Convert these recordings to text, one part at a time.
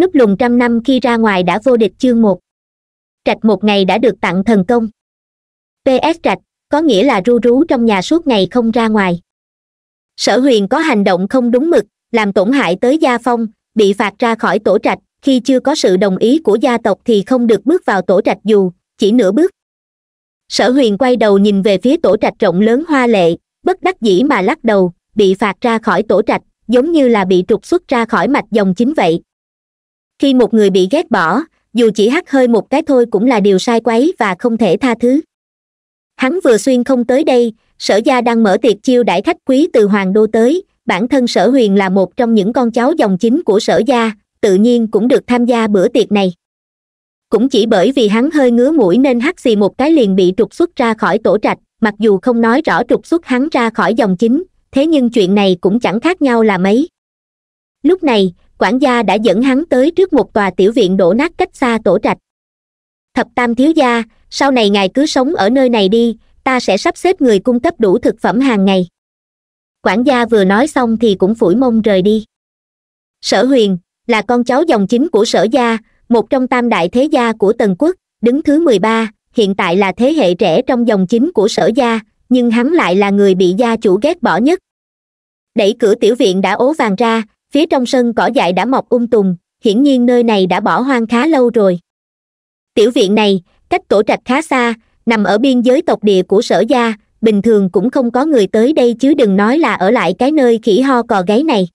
núp lùng trăm năm khi ra ngoài đã vô địch chương một trạch một ngày đã được tặng thần công ps trạch có nghĩa là ru rú trong nhà suốt ngày không ra ngoài sở huyền có hành động không đúng mực làm tổn hại tới gia phong bị phạt ra khỏi tổ trạch khi chưa có sự đồng ý của gia tộc thì không được bước vào tổ trạch dù chỉ nửa bước sở huyền quay đầu nhìn về phía tổ trạch rộng lớn hoa lệ bất đắc dĩ mà lắc đầu bị phạt ra khỏi tổ trạch giống như là bị trục xuất ra khỏi mạch dòng chính vậy khi một người bị ghét bỏ dù chỉ hắt hơi một cái thôi cũng là điều sai quấy và không thể tha thứ hắn vừa xuyên không tới đây sở gia đang mở tiệc chiêu đãi khách quý từ hoàng đô tới bản thân sở huyền là một trong những con cháu dòng chính của sở gia tự nhiên cũng được tham gia bữa tiệc này cũng chỉ bởi vì hắn hơi ngứa mũi nên hắt xì một cái liền bị trục xuất ra khỏi tổ trạch mặc dù không nói rõ trục xuất hắn ra khỏi dòng chính thế nhưng chuyện này cũng chẳng khác nhau là mấy lúc này quản gia đã dẫn hắn tới trước một tòa tiểu viện đổ nát cách xa tổ trạch thập tam thiếu gia sau này ngài cứ sống ở nơi này đi ta sẽ sắp xếp người cung cấp đủ thực phẩm hàng ngày quản gia vừa nói xong thì cũng phủi mông rời đi sở huyền là con cháu dòng chính của sở gia một trong tam đại thế gia của tần quốc đứng thứ mười ba hiện tại là thế hệ trẻ trong dòng chính của sở gia nhưng hắn lại là người bị gia chủ ghét bỏ nhất đẩy cửa tiểu viện đã ố vàng ra phía trong sân cỏ dại đã mọc um tùm hiển nhiên nơi này đã bỏ hoang khá lâu rồi tiểu viện này cách tổ trạch khá xa nằm ở biên giới tộc địa của sở gia bình thường cũng không có người tới đây chứ đừng nói là ở lại cái nơi khỉ ho cò gáy này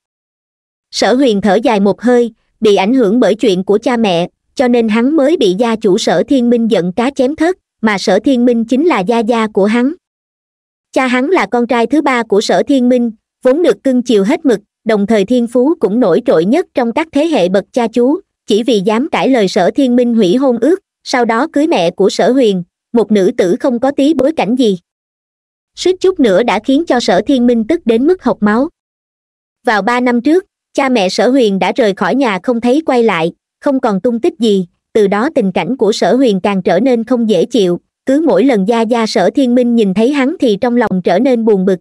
sở huyền thở dài một hơi bị ảnh hưởng bởi chuyện của cha mẹ cho nên hắn mới bị gia chủ sở thiên minh giận cá chém thất mà sở thiên minh chính là gia gia của hắn cha hắn là con trai thứ ba của sở thiên minh vốn được cưng chiều hết mực đồng thời thiên phú cũng nổi trội nhất trong các thế hệ bậc cha chú chỉ vì dám cãi lời sở thiên minh hủy hôn ước sau đó cưới mẹ của sở huyền một nữ tử không có tí bối cảnh gì suýt chút nữa đã khiến cho sở thiên minh tức đến mức học máu vào ba năm trước cha mẹ sở huyền đã rời khỏi nhà không thấy quay lại không còn tung tích gì từ đó tình cảnh của sở huyền càng trở nên không dễ chịu cứ mỗi lần gia gia sở thiên minh nhìn thấy hắn thì trong lòng trở nên buồn bực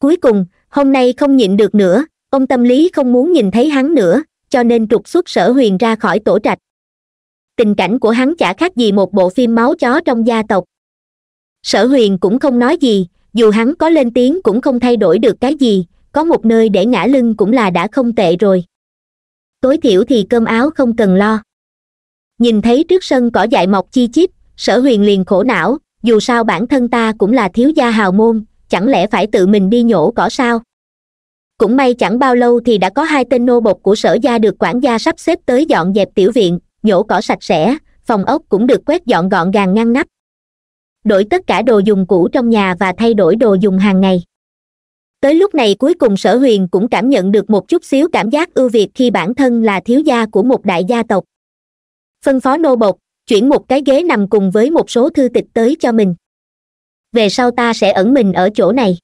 cuối cùng hôm nay không nhịn được nữa ông tâm lý không muốn nhìn thấy hắn nữa cho nên trục xuất sở huyền ra khỏi tổ trạch tình cảnh của hắn chả khác gì một bộ phim máu chó trong gia tộc sở huyền cũng không nói gì dù hắn có lên tiếng cũng không thay đổi được cái gì có một nơi để ngã lưng cũng là đã không tệ rồi tối thiểu thì cơm áo không cần lo nhìn thấy trước sân cỏ dại mọc chi chít sở huyền liền khổ não dù sao bản thân ta cũng là thiếu gia hào môn chẳng lẽ phải tự mình đi nhổ cỏ sao cũng may chẳng bao lâu thì đã có hai tên nô bộc của sở gia được quản gia sắp xếp tới dọn dẹp tiểu viện nhổ cỏ sạch sẽ phòng ốc cũng được quét dọn gọn gàng ngăn nắp đổi tất cả đồ dùng cũ trong nhà và thay đổi đồ dùng hàng ngày tới lúc này cuối cùng sở huyền cũng cảm nhận được một chút xíu cảm giác ưu việt khi bản thân là thiếu gia của một đại gia tộc phân phó nô bộc chuyển một cái ghế nằm cùng với một số thư tịch tới cho mình về sau ta sẽ ẩn mình ở chỗ này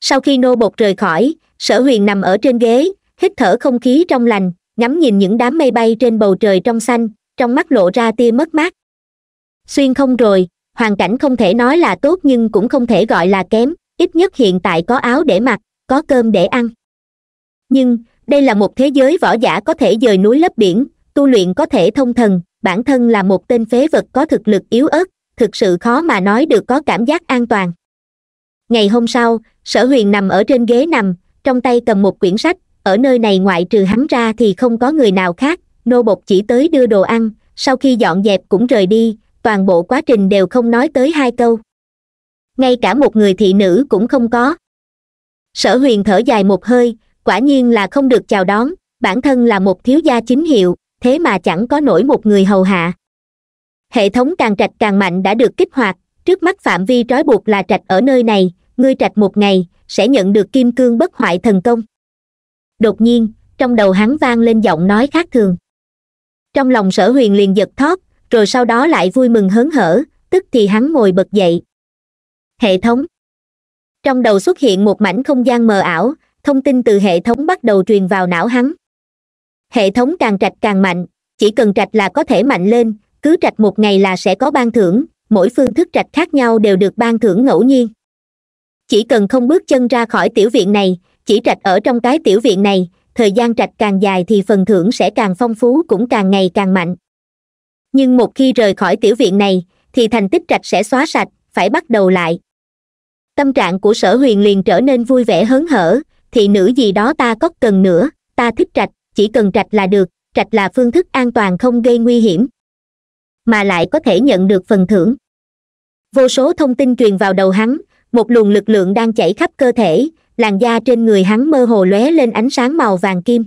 sau khi nô bột rời khỏi sở huyền nằm ở trên ghế hít thở không khí trong lành ngắm nhìn những đám mây bay trên bầu trời trong xanh trong mắt lộ ra tia mất mát xuyên không rồi hoàn cảnh không thể nói là tốt nhưng cũng không thể gọi là kém ít nhất hiện tại có áo để mặc có cơm để ăn nhưng đây là một thế giới võ giả có thể dời núi lấp biển tu luyện có thể thông thần bản thân là một tên phế vật có thực lực yếu ớt thực sự khó mà nói được có cảm giác an toàn ngày hôm sau sở huyền nằm ở trên ghế nằm trong tay cầm một quyển sách ở nơi này ngoại trừ hắn ra thì không có người nào khác nô bột chỉ tới đưa đồ ăn sau khi dọn dẹp cũng rời đi toàn bộ quá trình đều không nói tới hai câu ngay cả một người thị nữ cũng không có sở huyền thở dài một hơi quả nhiên là không được chào đón bản thân là một thiếu gia chính hiệu thế mà chẳng có nổi một người hầu hạ hệ thống càng trạch càng mạnh đã được kích hoạt trước mắt phạm vi trói buộc là trạch ở nơi này ngươi trạch một ngày sẽ nhận được kim cương bất hoại thần công đột nhiên trong đầu hắn vang lên giọng nói khác thường trong lòng sở huyền liền giật thót rồi sau đó lại vui mừng hớn hở tức thì hắn ngồi bật dậy hệ thống trong đầu xuất hiện một mảnh không gian mờ ảo thông tin từ hệ thống bắt đầu truyền vào não hắn hệ thống càng trạch càng mạnh chỉ cần trạch là có thể mạnh lên cứ trạch một ngày là sẽ có ban thưởng mỗi phương thức trạch khác nhau đều được ban thưởng ngẫu nhiên chỉ cần không bước chân ra khỏi tiểu viện này chỉ trạch ở trong cái tiểu viện này thời gian trạch càng dài thì phần thưởng sẽ càng phong phú cũng càng ngày càng mạnh nhưng một khi rời khỏi tiểu viện này thì thành tích trạch sẽ xóa sạch phải bắt đầu lại tâm trạng của sở huyền liền trở nên vui vẻ hớn hở thì nữ gì đó ta có cần nữa ta thích trạch chỉ cần trạch là được trạch là phương thức an toàn không gây nguy hiểm mà lại có thể nhận được phần thưởng vô số thông tin truyền vào đầu hắn một luồng lực lượng đang chảy khắp cơ thể làn da trên người hắn mơ hồ lóe lên ánh sáng màu vàng kim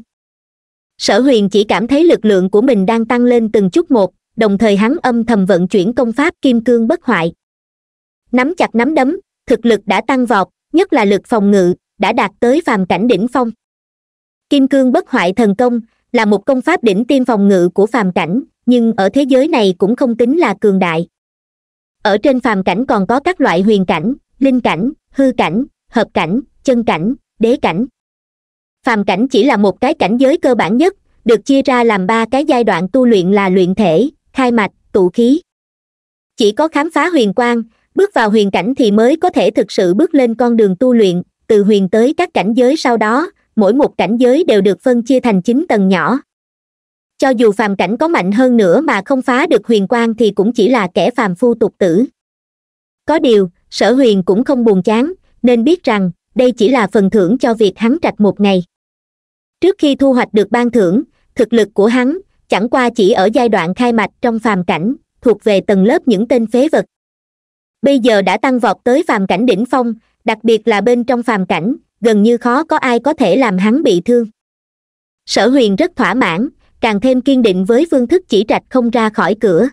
sở huyền chỉ cảm thấy lực lượng của mình đang tăng lên từng chút một đồng thời hắn âm thầm vận chuyển công pháp kim cương bất hoại nắm chặt nắm đấm thực lực đã tăng vọt nhất là lực phòng ngự đã đạt tới phàm cảnh đỉnh phong kim cương bất hoại thần công là một công pháp đỉnh tiêm phòng ngự của phàm cảnh nhưng ở thế giới này cũng không tính là cường đại ở trên phàm cảnh còn có các loại huyền cảnh linh cảnh hư cảnh hợp cảnh chân cảnh đế cảnh phàm cảnh chỉ là một cái cảnh giới cơ bản nhất được chia ra làm ba cái giai đoạn tu luyện là luyện thể khai mạch tụ khí chỉ có khám phá huyền quang bước vào huyền cảnh thì mới có thể thực sự bước lên con đường tu luyện từ huyền tới các cảnh giới sau đó mỗi một cảnh giới đều được phân chia thành chín tầng nhỏ cho dù phàm cảnh có mạnh hơn nữa mà không phá được huyền quang thì cũng chỉ là kẻ phàm phu tục tử có điều sở huyền cũng không buồn chán nên biết rằng đây chỉ là phần thưởng cho việc hắn trạch một ngày trước khi thu hoạch được ban thưởng thực lực của hắn chẳng qua chỉ ở giai đoạn khai mạch trong phàm cảnh thuộc về tầng lớp những tên phế vật bây giờ đã tăng vọt tới phàm cảnh đỉnh phong đặc biệt là bên trong phàm cảnh gần như khó có ai có thể làm hắn bị thương sở huyền rất thỏa mãn càng thêm kiên định với vương thức chỉ trạch không ra khỏi cửa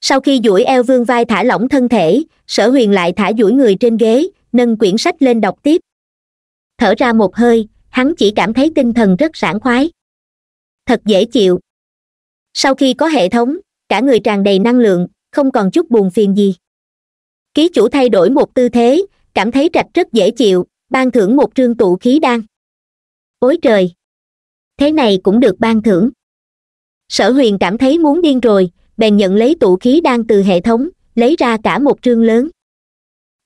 sau khi duỗi eo vương vai thả lỏng thân thể sở huyền lại thả duỗi người trên ghế nâng quyển sách lên đọc tiếp thở ra một hơi hắn chỉ cảm thấy tinh thần rất sảng khoái thật dễ chịu sau khi có hệ thống cả người tràn đầy năng lượng không còn chút buồn phiền gì ký chủ thay đổi một tư thế cảm thấy trạch rất dễ chịu ban thưởng một trương tụ khí đan ối trời thế này cũng được ban thưởng sở huyền cảm thấy muốn điên rồi bèn nhận lấy tụ khí đang từ hệ thống lấy ra cả một trương lớn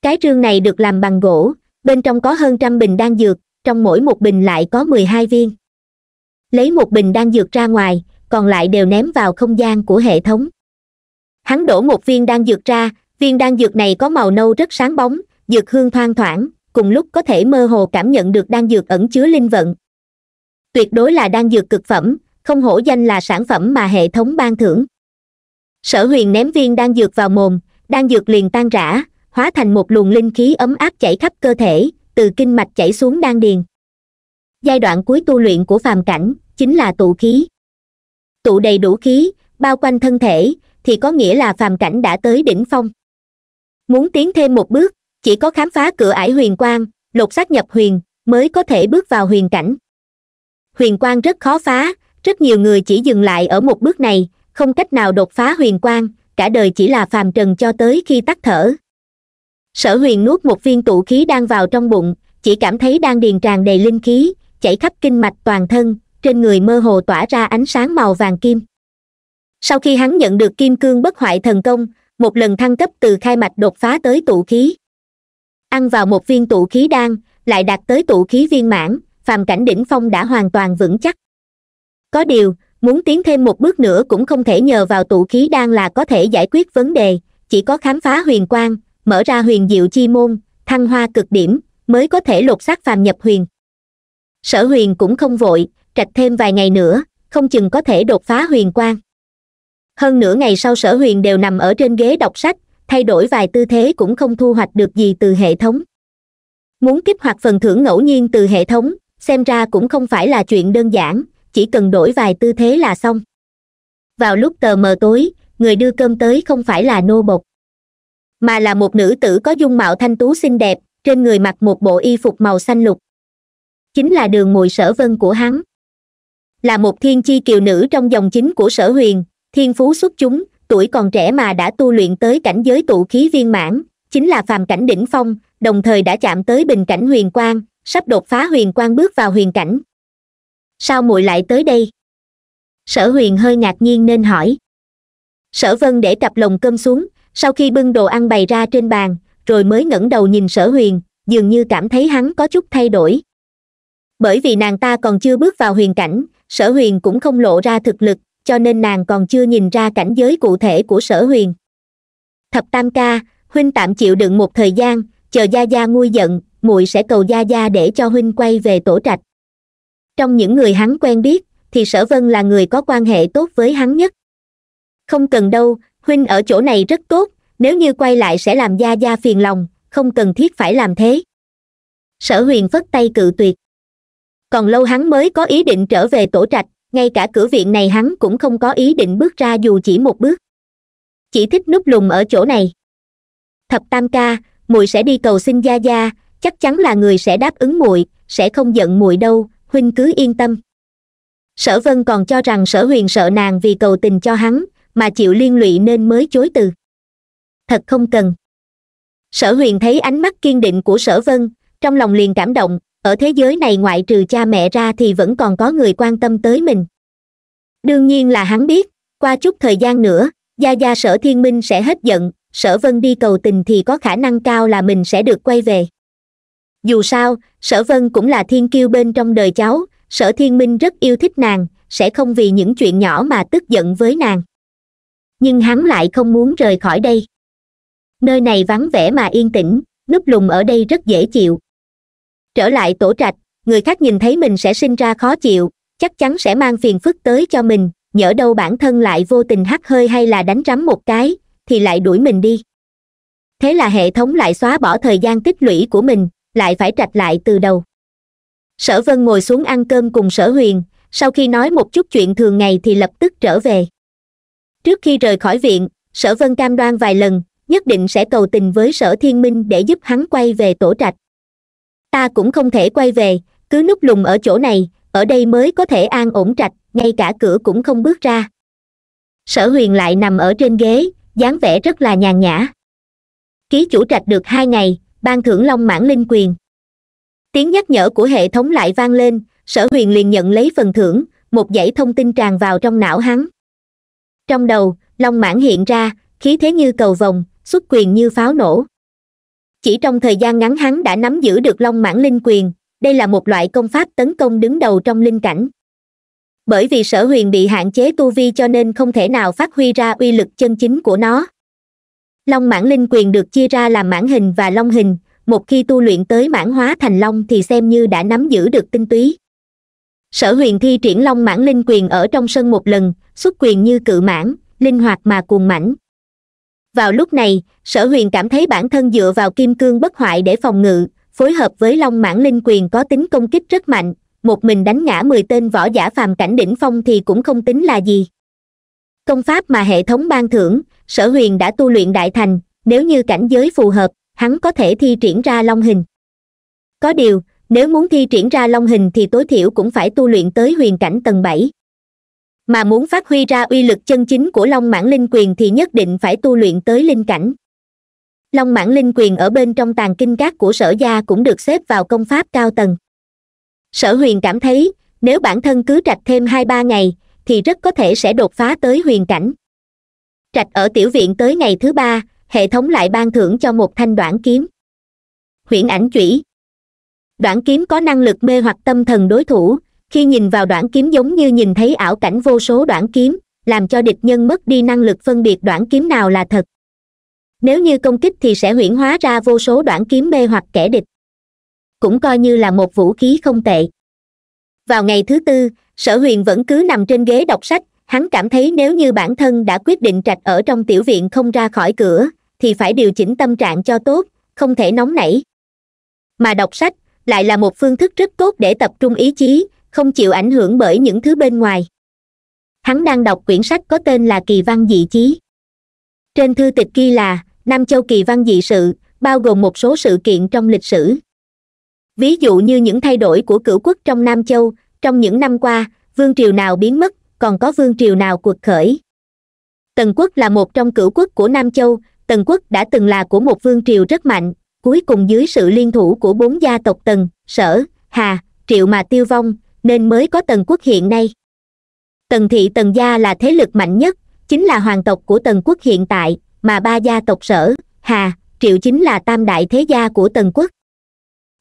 cái trương này được làm bằng gỗ bên trong có hơn trăm bình đan dược trong mỗi một bình lại có mười hai viên lấy một bình đan dược ra ngoài còn lại đều ném vào không gian của hệ thống hắn đổ một viên đan dược ra viên đan dược này có màu nâu rất sáng bóng dược hương thoang thoảng cùng lúc có thể mơ hồ cảm nhận được đan dược ẩn chứa linh vận tuyệt đối là đan dược cực phẩm không hổ danh là sản phẩm mà hệ thống ban thưởng sở huyền ném viên đan dược vào mồm đan dược liền tan rã hóa thành một luồng linh khí ấm áp chảy khắp cơ thể từ kinh mạch chảy xuống đan điền giai đoạn cuối tu luyện của phàm cảnh chính là tụ khí tụ đầy đủ khí bao quanh thân thể thì có nghĩa là phàm cảnh đã tới đỉnh phong muốn tiến thêm một bước chỉ có khám phá cửa ải huyền quang lột xác nhập huyền mới có thể bước vào huyền cảnh huyền quang rất khó phá rất nhiều người chỉ dừng lại ở một bước này không cách nào đột phá huyền quang cả đời chỉ là phàm trần cho tới khi tắt thở sở huyền nuốt một viên tụ khí đang vào trong bụng chỉ cảm thấy đang điền tràn đầy linh khí chảy khắp kinh mạch toàn thân trên người mơ hồ tỏa ra ánh sáng màu vàng kim sau khi hắn nhận được kim cương bất hoại thần công một lần thăng cấp từ khai mạch đột phá tới tụ khí ăn vào một viên tụ khí đan lại đạt tới tụ khí viên mãn phàm cảnh đỉnh phong đã hoàn toàn vững chắc có điều muốn tiến thêm một bước nữa cũng không thể nhờ vào tụ khí đang là có thể giải quyết vấn đề chỉ có khám phá huyền quang mở ra huyền diệu chi môn thăng hoa cực điểm mới có thể lột xác phàm nhập huyền sở huyền cũng không vội trạch thêm vài ngày nữa không chừng có thể đột phá huyền quang hơn nửa ngày sau sở huyền đều nằm ở trên ghế đọc sách thay đổi vài tư thế cũng không thu hoạch được gì từ hệ thống muốn kích hoạt phần thưởng ngẫu nhiên từ hệ thống xem ra cũng không phải là chuyện đơn giản chỉ cần đổi vài tư thế là xong vào lúc tờ mờ tối người đưa cơm tới không phải là nô bộc mà là một nữ tử có dung mạo thanh tú xinh đẹp trên người mặc một bộ y phục màu xanh lục chính là đường mùi sở vân của hắn là một thiên chi kiều nữ trong dòng chính của sở huyền thiên phú xuất chúng tuổi còn trẻ mà đã tu luyện tới cảnh giới tụ khí viên mãn chính là phàm cảnh đỉnh phong đồng thời đã chạm tới bình cảnh huyền quang sắp đột phá huyền quan bước vào huyền cảnh sao muội lại tới đây sở huyền hơi ngạc nhiên nên hỏi sở vân để cặp lồng cơm xuống sau khi bưng đồ ăn bày ra trên bàn rồi mới ngẩng đầu nhìn sở huyền dường như cảm thấy hắn có chút thay đổi bởi vì nàng ta còn chưa bước vào huyền cảnh sở huyền cũng không lộ ra thực lực cho nên nàng còn chưa nhìn ra cảnh giới cụ thể của sở huyền thập tam ca huynh tạm chịu đựng một thời gian chờ gia gia nguôi giận muội sẽ cầu gia gia để cho huynh quay về tổ trạch trong những người hắn quen biết thì sở vân là người có quan hệ tốt với hắn nhất không cần đâu huynh ở chỗ này rất tốt nếu như quay lại sẽ làm gia gia phiền lòng không cần thiết phải làm thế sở huyền phất tay cự tuyệt còn lâu hắn mới có ý định trở về tổ trạch ngay cả cửa viện này hắn cũng không có ý định bước ra dù chỉ một bước chỉ thích núp lùm ở chỗ này thập tam ca muội sẽ đi cầu xin gia gia chắc chắn là người sẽ đáp ứng muội sẽ không giận muội đâu huynh cứ yên tâm sở vân còn cho rằng sở huyền sợ nàng vì cầu tình cho hắn mà chịu liên lụy nên mới chối từ thật không cần sở huyền thấy ánh mắt kiên định của sở vân trong lòng liền cảm động ở thế giới này ngoại trừ cha mẹ ra thì vẫn còn có người quan tâm tới mình đương nhiên là hắn biết qua chút thời gian nữa gia gia sở thiên minh sẽ hết giận sở vân đi cầu tình thì có khả năng cao là mình sẽ được quay về dù sao sở vân cũng là thiên kiêu bên trong đời cháu sở thiên minh rất yêu thích nàng sẽ không vì những chuyện nhỏ mà tức giận với nàng nhưng hắn lại không muốn rời khỏi đây nơi này vắng vẻ mà yên tĩnh núp lùng ở đây rất dễ chịu trở lại tổ trạch người khác nhìn thấy mình sẽ sinh ra khó chịu chắc chắn sẽ mang phiền phức tới cho mình nhỡ đâu bản thân lại vô tình hắt hơi hay là đánh rắm một cái thì lại đuổi mình đi thế là hệ thống lại xóa bỏ thời gian tích lũy của mình lại phải trạch lại từ đầu sở vân ngồi xuống ăn cơm cùng sở huyền sau khi nói một chút chuyện thường ngày thì lập tức trở về trước khi rời khỏi viện sở vân cam đoan vài lần nhất định sẽ cầu tình với sở thiên minh để giúp hắn quay về tổ trạch ta cũng không thể quay về cứ núp lùng ở chỗ này ở đây mới có thể an ổn trạch ngay cả cửa cũng không bước ra sở huyền lại nằm ở trên ghế dáng vẻ rất là nhàn nhã ký chủ trạch được hai ngày ban thưởng long mãn linh quyền tiếng nhắc nhở của hệ thống lại vang lên sở huyền liền nhận lấy phần thưởng một dãy thông tin tràn vào trong não hắn trong đầu long mãn hiện ra khí thế như cầu vồng xuất quyền như pháo nổ chỉ trong thời gian ngắn hắn đã nắm giữ được long mãn linh quyền đây là một loại công pháp tấn công đứng đầu trong linh cảnh bởi vì sở huyền bị hạn chế tu vi cho nên không thể nào phát huy ra uy lực chân chính của nó long mãn linh quyền được chia ra làm mãn hình và long hình một khi tu luyện tới mãn hóa thành long thì xem như đã nắm giữ được tinh túy sở huyền thi triển long mãn linh quyền ở trong sân một lần xuất quyền như cự mãn linh hoạt mà cuồng mãnh vào lúc này sở huyền cảm thấy bản thân dựa vào kim cương bất hoại để phòng ngự phối hợp với long mãn linh quyền có tính công kích rất mạnh một mình đánh ngã mười tên võ giả phàm cảnh đỉnh phong thì cũng không tính là gì công pháp mà hệ thống ban thưởng sở huyền đã tu luyện đại thành nếu như cảnh giới phù hợp hắn có thể thi triển ra long hình có điều nếu muốn thi triển ra long hình thì tối thiểu cũng phải tu luyện tới huyền cảnh tầng bảy mà muốn phát huy ra uy lực chân chính của long mãn linh quyền thì nhất định phải tu luyện tới linh cảnh long mãn linh quyền ở bên trong tàn kinh các của sở gia cũng được xếp vào công pháp cao tầng sở huyền cảm thấy nếu bản thân cứ trạch thêm hai ba ngày thì rất có thể sẽ đột phá tới huyền cảnh trạch ở tiểu viện tới ngày thứ ba hệ thống lại ban thưởng cho một thanh đoạn kiếm huyễn ảnh chủy đoạn kiếm có năng lực mê hoặc tâm thần đối thủ khi nhìn vào đoạn kiếm giống như nhìn thấy ảo cảnh vô số đoạn kiếm làm cho địch nhân mất đi năng lực phân biệt đoạn kiếm nào là thật nếu như công kích thì sẽ huyễn hóa ra vô số đoạn kiếm mê hoặc kẻ địch cũng coi như là một vũ khí không tệ vào ngày thứ tư sở huyền vẫn cứ nằm trên ghế đọc sách hắn cảm thấy nếu như bản thân đã quyết định trạch ở trong tiểu viện không ra khỏi cửa thì phải điều chỉnh tâm trạng cho tốt không thể nóng nảy mà đọc sách lại là một phương thức rất tốt để tập trung ý chí không chịu ảnh hưởng bởi những thứ bên ngoài hắn đang đọc quyển sách có tên là kỳ văn dị chí trên thư tịch ghi là nam châu kỳ văn dị sự bao gồm một số sự kiện trong lịch sử ví dụ như những thay đổi của cửu quốc trong nam châu trong những năm qua vương triều nào biến mất còn có vương triều nào cuộc khởi tần quốc là một trong cửu quốc của nam châu tần quốc đã từng là của một vương triều rất mạnh cuối cùng dưới sự liên thủ của bốn gia tộc tần sở hà triệu mà tiêu vong nên mới có tần quốc hiện nay tần thị tần gia là thế lực mạnh nhất chính là hoàng tộc của tần quốc hiện tại mà ba gia tộc sở hà triệu chính là tam đại thế gia của tần quốc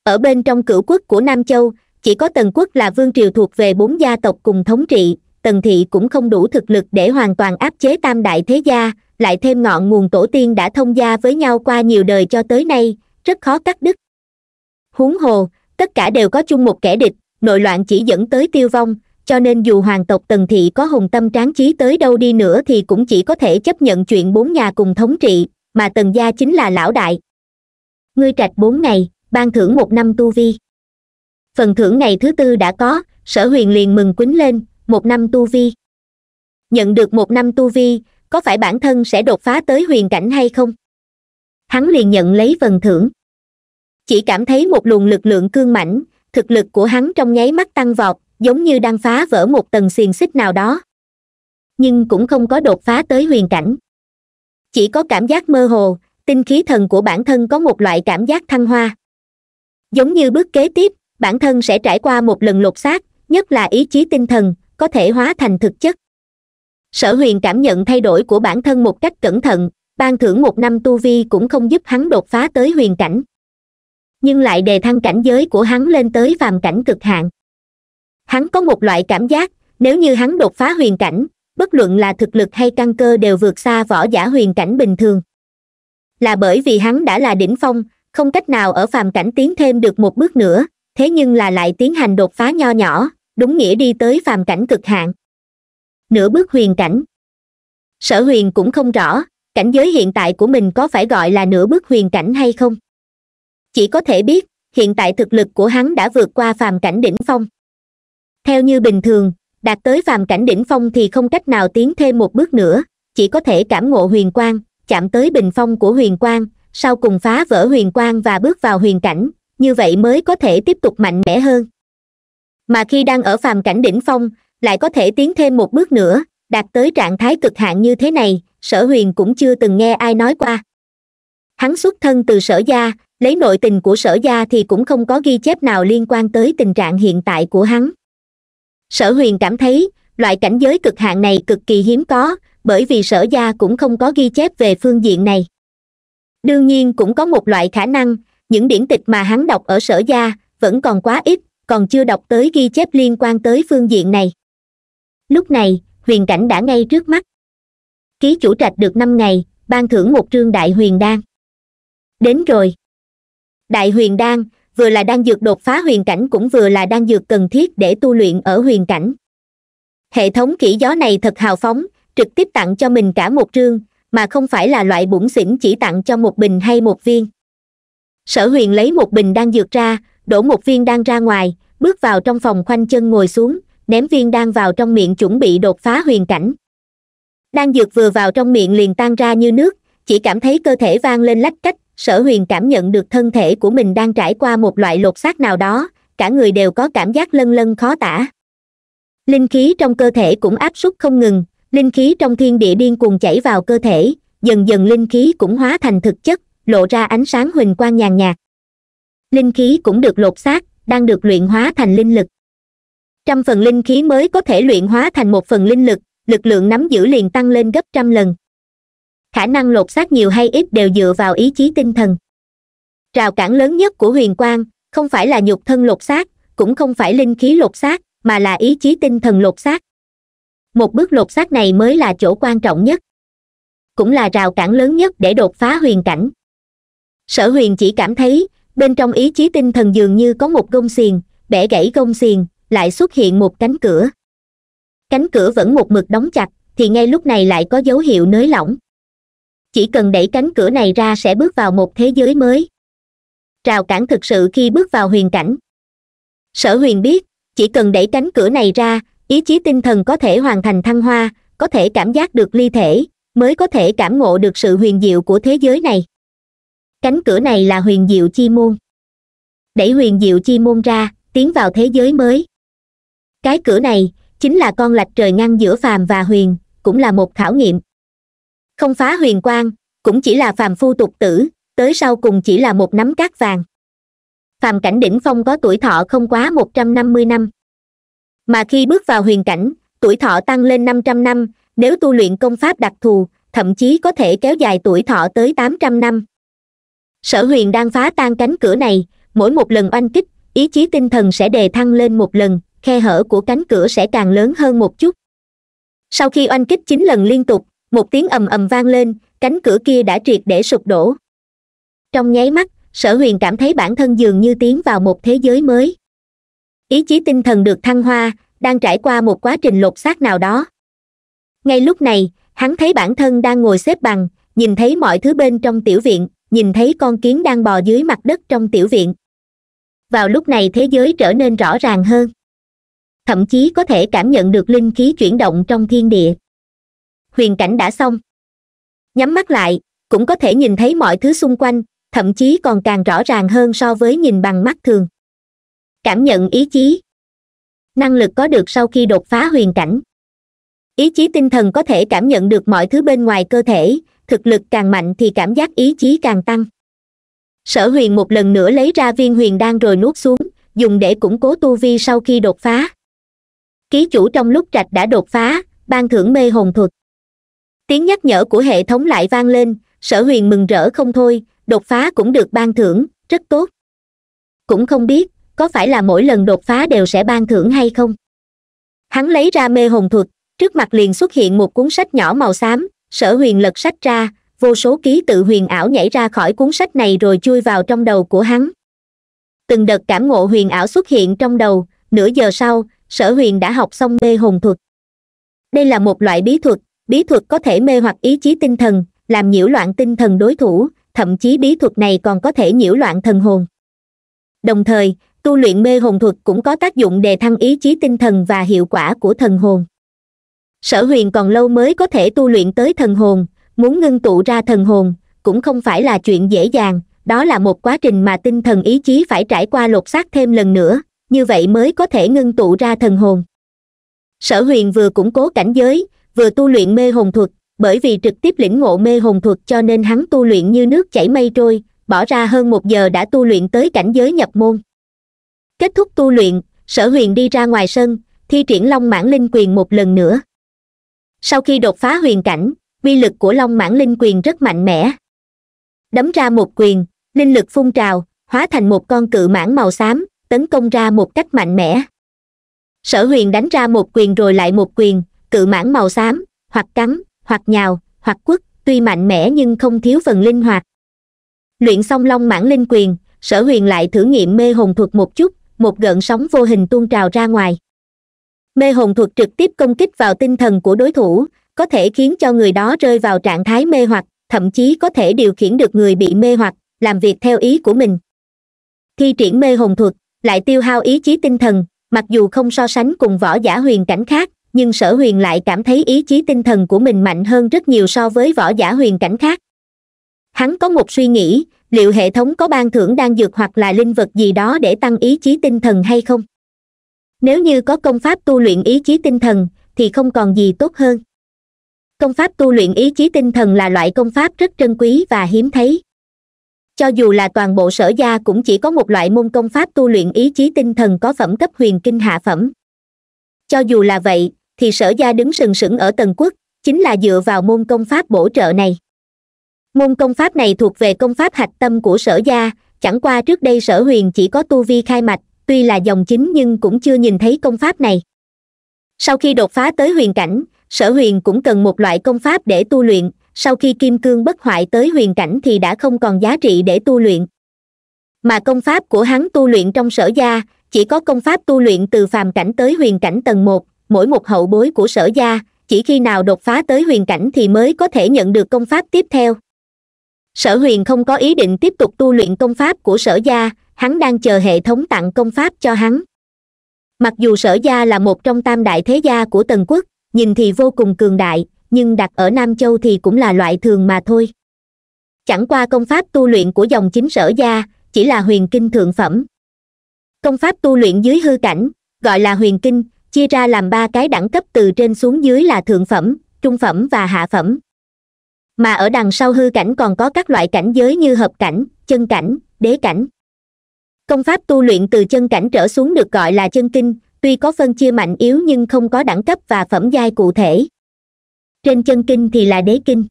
ở bên trong cửu quốc của nam châu chỉ có tần quốc là vương triều thuộc về bốn gia tộc cùng thống trị tần thị cũng không đủ thực lực để hoàn toàn áp chế tam đại thế gia lại thêm ngọn nguồn tổ tiên đã thông gia với nhau qua nhiều đời cho tới nay rất khó cắt đứt huống hồ tất cả đều có chung một kẻ địch nội loạn chỉ dẫn tới tiêu vong cho nên dù hoàng tộc tần thị có hùng tâm tráng trí tới đâu đi nữa thì cũng chỉ có thể chấp nhận chuyện bốn nhà cùng thống trị mà tần gia chính là lão đại ngươi trạch bốn ngày ban thưởng một năm tu vi phần thưởng ngày thứ tư đã có sở huyền liền mừng quýnh lên một năm tu vi nhận được một năm tu vi có phải bản thân sẽ đột phá tới huyền cảnh hay không hắn liền nhận lấy phần thưởng chỉ cảm thấy một luồng lực lượng cương mãnh thực lực của hắn trong nháy mắt tăng vọt giống như đang phá vỡ một tầng xiềng xích nào đó nhưng cũng không có đột phá tới huyền cảnh chỉ có cảm giác mơ hồ tinh khí thần của bản thân có một loại cảm giác thăng hoa giống như bước kế tiếp bản thân sẽ trải qua một lần lột xác nhất là ý chí tinh thần có thể hóa thành thực chất sở huyền cảm nhận thay đổi của bản thân một cách cẩn thận ban thưởng một năm tu vi cũng không giúp hắn đột phá tới huyền cảnh nhưng lại đề thăng cảnh giới của hắn lên tới phàm cảnh cực hạn hắn có một loại cảm giác nếu như hắn đột phá huyền cảnh bất luận là thực lực hay căn cơ đều vượt xa võ giả huyền cảnh bình thường là bởi vì hắn đã là đỉnh phong không cách nào ở phàm cảnh tiến thêm được một bước nữa thế nhưng là lại tiến hành đột phá nho nhỏ đúng nghĩa đi tới phàm cảnh cực hạn nửa bước huyền cảnh sở huyền cũng không rõ cảnh giới hiện tại của mình có phải gọi là nửa bước huyền cảnh hay không chỉ có thể biết hiện tại thực lực của hắn đã vượt qua phàm cảnh đỉnh phong theo như bình thường đạt tới phàm cảnh đỉnh phong thì không cách nào tiến thêm một bước nữa chỉ có thể cảm ngộ huyền quang chạm tới bình phong của huyền quang sau cùng phá vỡ huyền quang và bước vào huyền cảnh như vậy mới có thể tiếp tục mạnh mẽ hơn mà khi đang ở phàm cảnh đỉnh phong lại có thể tiến thêm một bước nữa đạt tới trạng thái cực hạn như thế này sở huyền cũng chưa từng nghe ai nói qua hắn xuất thân từ sở gia lấy nội tình của sở gia thì cũng không có ghi chép nào liên quan tới tình trạng hiện tại của hắn sở huyền cảm thấy loại cảnh giới cực hạn này cực kỳ hiếm có bởi vì sở gia cũng không có ghi chép về phương diện này đương nhiên cũng có một loại khả năng những điển tịch mà hắn đọc ở sở gia vẫn còn quá ít còn chưa đọc tới ghi chép liên quan tới phương diện này lúc này huyền cảnh đã ngay trước mắt ký chủ trạch được năm ngày ban thưởng một trương đại huyền đan đến rồi đại huyền đan vừa là đan dược đột phá huyền cảnh cũng vừa là đan dược cần thiết để tu luyện ở huyền cảnh hệ thống kỹ gió này thật hào phóng trực tiếp tặng cho mình cả một trương mà không phải là loại bủn xỉn chỉ tặng cho một bình hay một viên sở huyền lấy một bình đan dược ra đổ một viên đan ra ngoài bước vào trong phòng khoanh chân ngồi xuống ném viên đan vào trong miệng chuẩn bị đột phá huyền cảnh đan dược vừa vào trong miệng liền tan ra như nước chỉ cảm thấy cơ thể vang lên lách cách sở huyền cảm nhận được thân thể của mình đang trải qua một loại lột xác nào đó cả người đều có cảm giác lân lân khó tả linh khí trong cơ thể cũng áp suất không ngừng linh khí trong thiên địa điên cuồng chảy vào cơ thể dần dần linh khí cũng hóa thành thực chất lộ ra ánh sáng huỳnh quang nhàn nhạt linh khí cũng được lột xác đang được luyện hóa thành linh lực trăm phần linh khí mới có thể luyện hóa thành một phần linh lực lực lượng nắm giữ liền tăng lên gấp trăm lần khả năng lột xác nhiều hay ít đều dựa vào ý chí tinh thần rào cản lớn nhất của huyền quang không phải là nhục thân lột xác cũng không phải linh khí lột xác mà là ý chí tinh thần lột xác một bước lột xác này mới là chỗ quan trọng nhất cũng là rào cản lớn nhất để đột phá huyền cảnh sở huyền chỉ cảm thấy bên trong ý chí tinh thần dường như có một gông xiềng bẻ gãy gông xiềng lại xuất hiện một cánh cửa cánh cửa vẫn một mực đóng chặt thì ngay lúc này lại có dấu hiệu nới lỏng chỉ cần đẩy cánh cửa này ra sẽ bước vào một thế giới mới rào cản thực sự khi bước vào huyền cảnh sở huyền biết chỉ cần đẩy cánh cửa này ra ý chí tinh thần có thể hoàn thành thăng hoa có thể cảm giác được ly thể mới có thể cảm ngộ được sự huyền diệu của thế giới này cánh cửa này là huyền diệu chi môn đẩy huyền diệu chi môn ra tiến vào thế giới mới cái cửa này chính là con lạch trời ngăn giữa phàm và huyền cũng là một khảo nghiệm không phá huyền quang cũng chỉ là phàm phu tục tử tới sau cùng chỉ là một nắm cát vàng phàm cảnh đỉnh phong có tuổi thọ không quá một trăm năm mươi năm mà khi bước vào huyền cảnh tuổi thọ tăng lên năm trăm năm nếu tu luyện công pháp đặc thù thậm chí có thể kéo dài tuổi thọ tới tám trăm năm sở huyền đang phá tan cánh cửa này mỗi một lần oanh kích ý chí tinh thần sẽ đề thăng lên một lần khe hở của cánh cửa sẽ càng lớn hơn một chút sau khi oanh kích chín lần liên tục một tiếng ầm ầm vang lên cánh cửa kia đã triệt để sụp đổ trong nháy mắt sở huyền cảm thấy bản thân dường như tiến vào một thế giới mới ý chí tinh thần được thăng hoa đang trải qua một quá trình lột xác nào đó ngay lúc này hắn thấy bản thân đang ngồi xếp bằng nhìn thấy mọi thứ bên trong tiểu viện nhìn thấy con kiến đang bò dưới mặt đất trong tiểu viện vào lúc này thế giới trở nên rõ ràng hơn thậm chí có thể cảm nhận được linh khí chuyển động trong thiên địa huyền cảnh đã xong nhắm mắt lại cũng có thể nhìn thấy mọi thứ xung quanh thậm chí còn càng rõ ràng hơn so với nhìn bằng mắt thường cảm nhận ý chí năng lực có được sau khi đột phá huyền cảnh ý chí tinh thần có thể cảm nhận được mọi thứ bên ngoài cơ thể thực lực càng mạnh thì cảm giác ý chí càng tăng sở huyền một lần nữa lấy ra viên huyền đan rồi nuốt xuống dùng để củng cố tu vi sau khi đột phá ký chủ trong lúc trạch đã đột phá ban thưởng mê hồn thuật tiếng nhắc nhở của hệ thống lại vang lên sở huyền mừng rỡ không thôi đột phá cũng được ban thưởng rất tốt cũng không biết có phải là mỗi lần đột phá đều sẽ ban thưởng hay không hắn lấy ra mê hồn thuật trước mặt liền xuất hiện một cuốn sách nhỏ màu xám sở huyền lật sách ra vô số ký tự huyền ảo nhảy ra khỏi cuốn sách này rồi chui vào trong đầu của hắn từng đợt cảm ngộ huyền ảo xuất hiện trong đầu nửa giờ sau sở huyền đã học xong mê hồn thuật đây là một loại bí thuật bí thuật có thể mê hoặc ý chí tinh thần làm nhiễu loạn tinh thần đối thủ thậm chí bí thuật này còn có thể nhiễu loạn thần hồn đồng thời tu luyện mê hồn thuật cũng có tác dụng đề thăng ý chí tinh thần và hiệu quả của thần hồn sở huyền còn lâu mới có thể tu luyện tới thần hồn muốn ngưng tụ ra thần hồn cũng không phải là chuyện dễ dàng đó là một quá trình mà tinh thần ý chí phải trải qua lột xác thêm lần nữa như vậy mới có thể ngưng tụ ra thần hồn sở huyền vừa củng cố cảnh giới vừa tu luyện mê hồn thuật bởi vì trực tiếp lĩnh ngộ mê hồn thuật cho nên hắn tu luyện như nước chảy mây trôi bỏ ra hơn một giờ đã tu luyện tới cảnh giới nhập môn kết thúc tu luyện sở huyền đi ra ngoài sân thi triển long mãn linh quyền một lần nữa sau khi đột phá huyền cảnh uy lực của long mãn linh quyền rất mạnh mẽ đấm ra một quyền linh lực phun trào hóa thành một con cự mãng màu xám tấn công ra một cách mạnh mẽ sở huyền đánh ra một quyền rồi lại một quyền cự mãng màu xám hoặc cắn hoặc nhào hoặc quất tuy mạnh mẽ nhưng không thiếu phần linh hoạt luyện xong long mãn linh quyền sở huyền lại thử nghiệm mê hồn thuật một chút một gợn sóng vô hình tuôn trào ra ngoài mê hồn thuật trực tiếp công kích vào tinh thần của đối thủ có thể khiến cho người đó rơi vào trạng thái mê hoặc thậm chí có thể điều khiển được người bị mê hoặc làm việc theo ý của mình thi triển mê hồn thuật lại tiêu hao ý chí tinh thần mặc dù không so sánh cùng võ giả huyền cảnh khác nhưng sở huyền lại cảm thấy ý chí tinh thần của mình mạnh hơn rất nhiều so với võ giả huyền cảnh khác hắn có một suy nghĩ liệu hệ thống có ban thưởng đang dược hoặc là linh vật gì đó để tăng ý chí tinh thần hay không nếu như có công pháp tu luyện ý chí tinh thần thì không còn gì tốt hơn công pháp tu luyện ý chí tinh thần là loại công pháp rất trân quý và hiếm thấy cho dù là toàn bộ sở gia cũng chỉ có một loại môn công pháp tu luyện ý chí tinh thần có phẩm cấp huyền kinh hạ phẩm cho dù là vậy thì sở gia đứng sừng sững ở tần quốc chính là dựa vào môn công pháp bổ trợ này môn công pháp này thuộc về công pháp hạch tâm của sở gia chẳng qua trước đây sở huyền chỉ có tu vi khai mạch tuy là dòng chính nhưng cũng chưa nhìn thấy công pháp này sau khi đột phá tới huyền cảnh sở huyền cũng cần một loại công pháp để tu luyện sau khi kim cương bất hoại tới huyền cảnh thì đã không còn giá trị để tu luyện mà công pháp của hắn tu luyện trong sở gia chỉ có công pháp tu luyện từ phàm cảnh tới huyền cảnh tầng một mỗi một hậu bối của sở gia chỉ khi nào đột phá tới huyền cảnh thì mới có thể nhận được công pháp tiếp theo sở huyền không có ý định tiếp tục tu luyện công pháp của sở gia hắn đang chờ hệ thống tặng công pháp cho hắn mặc dù sở gia là một trong tam đại thế gia của tần quốc nhìn thì vô cùng cường đại nhưng đặt ở nam châu thì cũng là loại thường mà thôi chẳng qua công pháp tu luyện của dòng chính sở gia chỉ là huyền kinh thượng phẩm công pháp tu luyện dưới hư cảnh gọi là huyền kinh chia ra làm ba cái đẳng cấp từ trên xuống dưới là thượng phẩm trung phẩm và hạ phẩm mà ở đằng sau hư cảnh còn có các loại cảnh giới như hợp cảnh chân cảnh đế cảnh công pháp tu luyện từ chân cảnh trở xuống được gọi là chân kinh tuy có phân chia mạnh yếu nhưng không có đẳng cấp và phẩm giai cụ thể trên chân kinh thì là đế kinh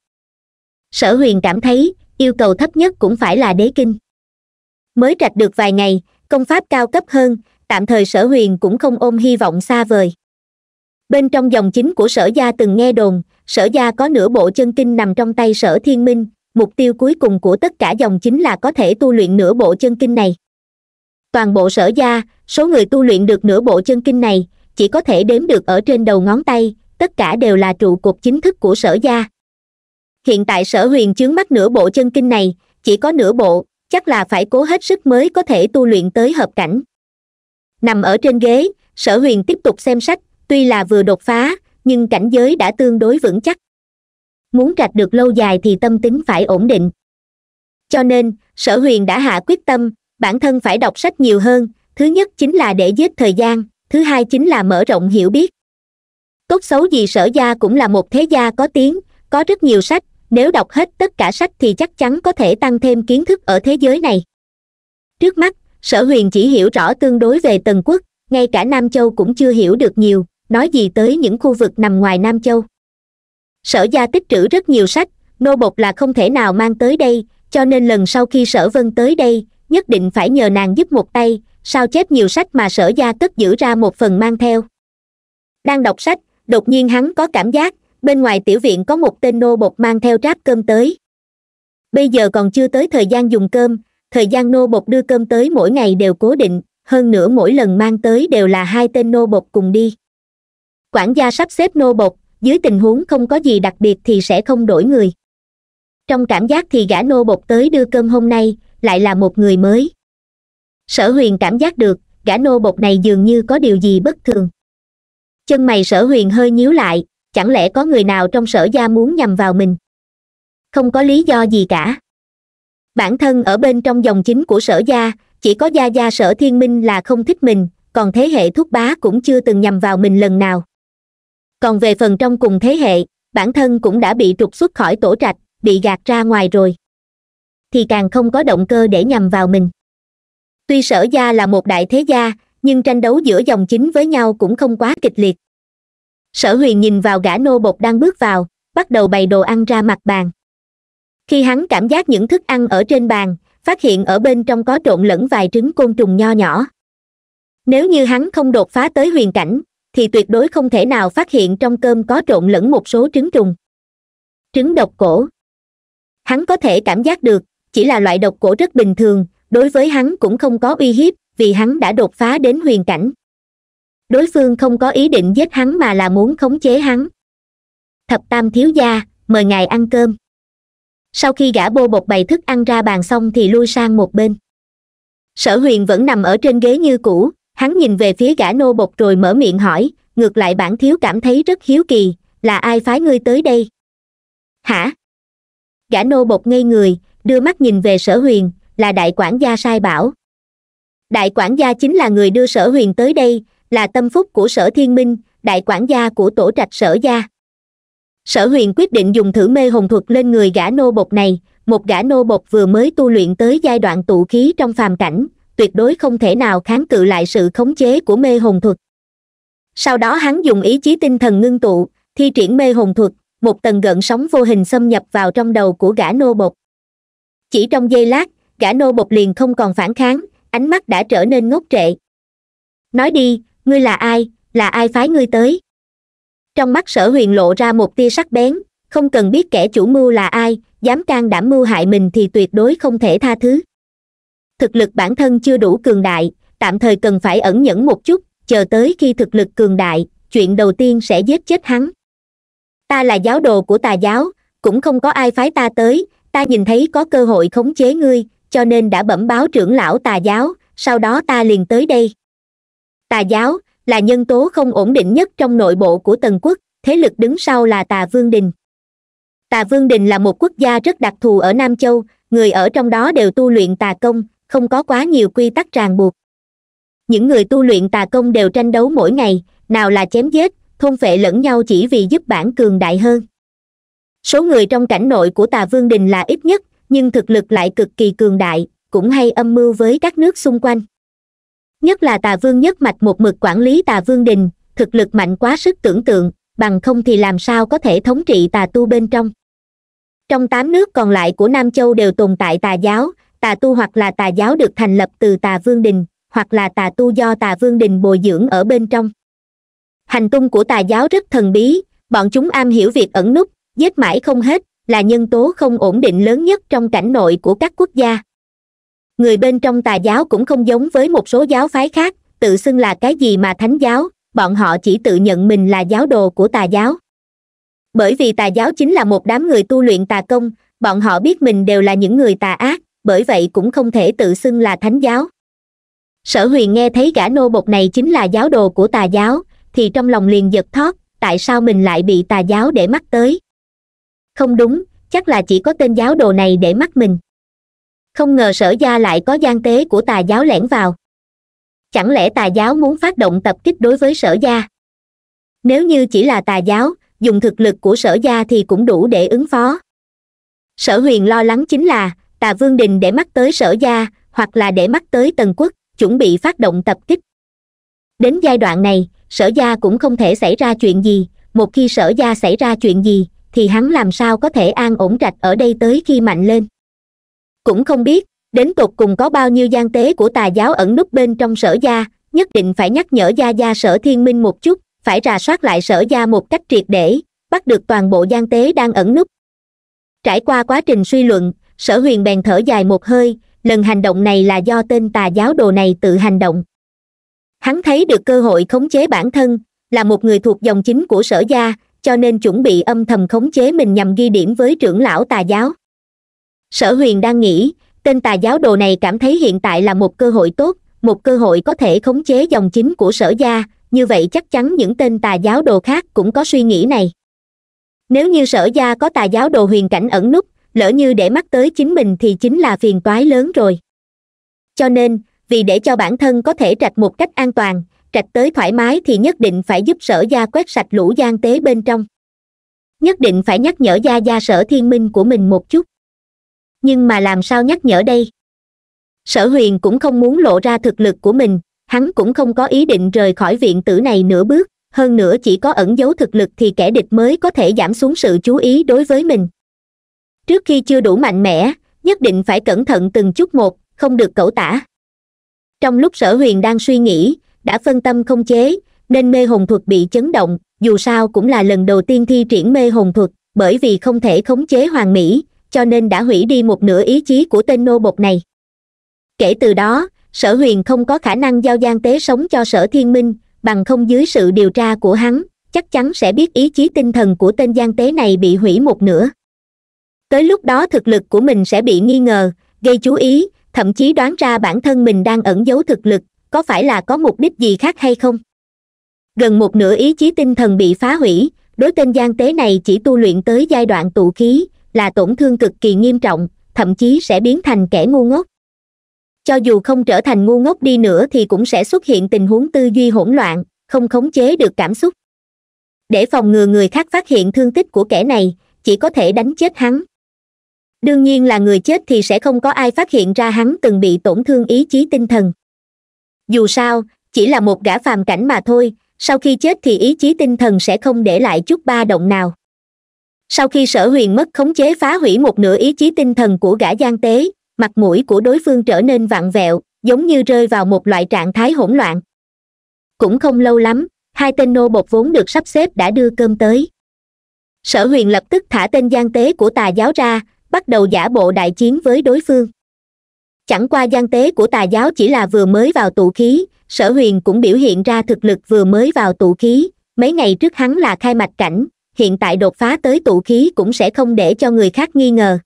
sở huyền cảm thấy yêu cầu thấp nhất cũng phải là đế kinh mới trạch được vài ngày công pháp cao cấp hơn tạm thời sở huyền cũng không ôm hy vọng xa vời bên trong dòng chính của sở gia từng nghe đồn sở gia có nửa bộ chân kinh nằm trong tay sở thiên minh mục tiêu cuối cùng của tất cả dòng chính là có thể tu luyện nửa bộ chân kinh này toàn bộ sở gia số người tu luyện được nửa bộ chân kinh này chỉ có thể đếm được ở trên đầu ngón tay tất cả đều là trụ cột chính thức của sở gia hiện tại sở huyền chướng mắt nửa bộ chân kinh này chỉ có nửa bộ chắc là phải cố hết sức mới có thể tu luyện tới hợp cảnh nằm ở trên ghế sở huyền tiếp tục xem sách tuy là vừa đột phá nhưng cảnh giới đã tương đối vững chắc muốn trạch được lâu dài thì tâm tính phải ổn định cho nên sở huyền đã hạ quyết tâm bản thân phải đọc sách nhiều hơn thứ nhất chính là để giết thời gian thứ hai chính là mở rộng hiểu biết tốt xấu gì sở gia cũng là một thế gia có tiếng có rất nhiều sách nếu đọc hết tất cả sách thì chắc chắn có thể tăng thêm kiến thức ở thế giới này trước mắt sở huyền chỉ hiểu rõ tương đối về tần quốc ngay cả nam châu cũng chưa hiểu được nhiều nói gì tới những khu vực nằm ngoài nam châu sở gia tích trữ rất nhiều sách nô bộc là không thể nào mang tới đây cho nên lần sau khi sở vân tới đây nhất định phải nhờ nàng giúp một tay sao chép nhiều sách mà sở gia cất giữ ra một phần mang theo đang đọc sách đột nhiên hắn có cảm giác bên ngoài tiểu viện có một tên nô bột mang theo tráp cơm tới bây giờ còn chưa tới thời gian dùng cơm thời gian nô bột đưa cơm tới mỗi ngày đều cố định hơn nữa mỗi lần mang tới đều là hai tên nô bột cùng đi quản gia sắp xếp nô bột dưới tình huống không có gì đặc biệt thì sẽ không đổi người trong cảm giác thì gã nô bột tới đưa cơm hôm nay lại là một người mới sở huyền cảm giác được gã nô bột này dường như có điều gì bất thường chân mày sở huyền hơi nhíu lại chẳng lẽ có người nào trong sở gia muốn nhầm vào mình không có lý do gì cả bản thân ở bên trong dòng chính của sở gia chỉ có gia gia sở thiên minh là không thích mình còn thế hệ thúc bá cũng chưa từng nhầm vào mình lần nào còn về phần trong cùng thế hệ bản thân cũng đã bị trục xuất khỏi tổ trạch bị gạt ra ngoài rồi thì càng không có động cơ để nhằm vào mình tuy sở gia là một đại thế gia nhưng tranh đấu giữa dòng chính với nhau cũng không quá kịch liệt sở huyền nhìn vào gã nô bột đang bước vào bắt đầu bày đồ ăn ra mặt bàn khi hắn cảm giác những thức ăn ở trên bàn phát hiện ở bên trong có trộn lẫn vài trứng côn trùng nho nhỏ nếu như hắn không đột phá tới huyền cảnh thì tuyệt đối không thể nào phát hiện trong cơm có trộn lẫn một số trứng trùng trứng độc cổ hắn có thể cảm giác được chỉ là loại độc cổ rất bình thường đối với hắn cũng không có uy hiếp vì hắn đã đột phá đến huyền cảnh đối phương không có ý định giết hắn mà là muốn khống chế hắn thập tam thiếu gia mời ngài ăn cơm sau khi gã bô bột bày thức ăn ra bàn xong thì lui sang một bên sở huyền vẫn nằm ở trên ghế như cũ hắn nhìn về phía gã nô bột rồi mở miệng hỏi ngược lại bản thiếu cảm thấy rất hiếu kỳ là ai phái ngươi tới đây hả gã nô bột ngây người đưa mắt nhìn về sở huyền là đại quản gia sai bảo đại quản gia chính là người đưa sở huyền tới đây là tâm phúc của sở thiên minh đại quản gia của tổ trạch sở gia sở huyền quyết định dùng thử mê hồn thuật lên người gã nô bột này một gã nô bột vừa mới tu luyện tới giai đoạn tụ khí trong phàm cảnh tuyệt đối không thể nào kháng cự lại sự khống chế của mê hồn thuật sau đó hắn dùng ý chí tinh thần ngưng tụ thi triển mê hồn thuật một tầng gợn sóng vô hình xâm nhập vào trong đầu của gã nô bột chỉ trong giây lát gã nô bộc liền không còn phản kháng ánh mắt đã trở nên ngốc trệ nói đi ngươi là ai là ai phái ngươi tới trong mắt sở huyền lộ ra một tia sắc bén không cần biết kẻ chủ mưu là ai dám can đảm mưu hại mình thì tuyệt đối không thể tha thứ thực lực bản thân chưa đủ cường đại tạm thời cần phải ẩn nhẫn một chút chờ tới khi thực lực cường đại chuyện đầu tiên sẽ giết chết hắn ta là giáo đồ của tà giáo cũng không có ai phái ta tới ta nhìn thấy có cơ hội khống chế ngươi cho nên đã bẩm báo trưởng lão tà giáo sau đó ta liền tới đây tà giáo là nhân tố không ổn định nhất trong nội bộ của tần quốc thế lực đứng sau là tà vương đình tà vương đình là một quốc gia rất đặc thù ở nam châu người ở trong đó đều tu luyện tà công không có quá nhiều quy tắc ràng buộc những người tu luyện tà công đều tranh đấu mỗi ngày nào là chém giết thôn phệ lẫn nhau chỉ vì giúp bản cường đại hơn số người trong cảnh nội của tà vương đình là ít nhất nhưng thực lực lại cực kỳ cường đại cũng hay âm mưu với các nước xung quanh nhất là tà vương nhất mạch một mực quản lý tà vương đình thực lực mạnh quá sức tưởng tượng bằng không thì làm sao có thể thống trị tà tu bên trong trong tám nước còn lại của nam châu đều tồn tại tà giáo tà tu hoặc là tà giáo được thành lập từ tà vương đình hoặc là tà tu do tà vương đình bồi dưỡng ở bên trong hành tung của tà giáo rất thần bí bọn chúng am hiểu việc ẩn núp giết mãi không hết là nhân tố không ổn định lớn nhất trong cảnh nội của các quốc gia người bên trong tà giáo cũng không giống với một số giáo phái khác tự xưng là cái gì mà thánh giáo bọn họ chỉ tự nhận mình là giáo đồ của tà giáo bởi vì tà giáo chính là một đám người tu luyện tà công bọn họ biết mình đều là những người tà ác bởi vậy cũng không thể tự xưng là thánh giáo sở huyền nghe thấy gã nô bột này chính là giáo đồ của tà giáo thì trong lòng liền giật thót tại sao mình lại bị tà giáo để mắt tới không đúng chắc là chỉ có tên giáo đồ này để mắt mình không ngờ sở gia lại có gian tế của tà giáo lẻn vào chẳng lẽ tà giáo muốn phát động tập kích đối với sở gia nếu như chỉ là tà giáo dùng thực lực của sở gia thì cũng đủ để ứng phó sở huyền lo lắng chính là tà vương đình để mắt tới sở gia hoặc là để mắt tới tần quốc chuẩn bị phát động tập kích đến giai đoạn này sở gia cũng không thể xảy ra chuyện gì một khi sở gia xảy ra chuyện gì thì hắn làm sao có thể an ổn trạch ở đây tới khi mạnh lên cũng không biết đến tột cùng có bao nhiêu gian tế của tà giáo ẩn núp bên trong sở gia nhất định phải nhắc nhở gia gia sở thiên minh một chút phải rà soát lại sở gia một cách triệt để bắt được toàn bộ gian tế đang ẩn núp trải qua quá trình suy luận sở huyền bèn thở dài một hơi lần hành động này là do tên tà giáo đồ này tự hành động hắn thấy được cơ hội khống chế bản thân là một người thuộc dòng chính của sở gia cho nên chuẩn bị âm thầm khống chế mình nhằm ghi điểm với trưởng lão tà giáo sở huyền đang nghĩ tên tà giáo đồ này cảm thấy hiện tại là một cơ hội tốt một cơ hội có thể khống chế dòng chính của sở gia như vậy chắc chắn những tên tà giáo đồ khác cũng có suy nghĩ này nếu như sở gia có tà giáo đồ huyền cảnh ẩn nút, lỡ như để mắt tới chính mình thì chính là phiền toái lớn rồi cho nên vì để cho bản thân có thể trạch một cách an toàn trạch tới thoải mái thì nhất định phải giúp sở gia quét sạch lũ gian tế bên trong nhất định phải nhắc nhở gia gia sở thiên minh của mình một chút nhưng mà làm sao nhắc nhở đây sở huyền cũng không muốn lộ ra thực lực của mình hắn cũng không có ý định rời khỏi viện tử này nửa bước hơn nữa chỉ có ẩn giấu thực lực thì kẻ địch mới có thể giảm xuống sự chú ý đối với mình trước khi chưa đủ mạnh mẽ nhất định phải cẩn thận từng chút một không được cẩu tả trong lúc sở huyền đang suy nghĩ đã phân tâm không chế nên mê hồn thuật bị chấn động dù sao cũng là lần đầu tiên thi triển mê hồn thuật bởi vì không thể khống chế hoàng mỹ cho nên đã hủy đi một nửa ý chí của tên nô bột này kể từ đó sở huyền không có khả năng giao gian tế sống cho sở thiên minh bằng không dưới sự điều tra của hắn chắc chắn sẽ biết ý chí tinh thần của tên gian tế này bị hủy một nửa tới lúc đó thực lực của mình sẽ bị nghi ngờ gây chú ý thậm chí đoán ra bản thân mình đang ẩn giấu thực lực có phải là có mục đích gì khác hay không gần một nửa ý chí tinh thần bị phá hủy đối tên gian tế này chỉ tu luyện tới giai đoạn tụ khí là tổn thương cực kỳ nghiêm trọng thậm chí sẽ biến thành kẻ ngu ngốc cho dù không trở thành ngu ngốc đi nữa thì cũng sẽ xuất hiện tình huống tư duy hỗn loạn không khống chế được cảm xúc để phòng ngừa người khác phát hiện thương tích của kẻ này chỉ có thể đánh chết hắn đương nhiên là người chết thì sẽ không có ai phát hiện ra hắn từng bị tổn thương ý chí tinh thần dù sao chỉ là một gã phàm cảnh mà thôi sau khi chết thì ý chí tinh thần sẽ không để lại chút ba động nào sau khi sở huyền mất khống chế phá hủy một nửa ý chí tinh thần của gã gian tế mặt mũi của đối phương trở nên vặn vẹo giống như rơi vào một loại trạng thái hỗn loạn cũng không lâu lắm hai tên nô bột vốn được sắp xếp đã đưa cơm tới sở huyền lập tức thả tên gian tế của tà giáo ra bắt đầu giả bộ đại chiến với đối phương chẳng qua gian tế của tà giáo chỉ là vừa mới vào tụ khí sở huyền cũng biểu hiện ra thực lực vừa mới vào tụ khí mấy ngày trước hắn là khai mạch cảnh hiện tại đột phá tới tụ khí cũng sẽ không để cho người khác nghi ngờ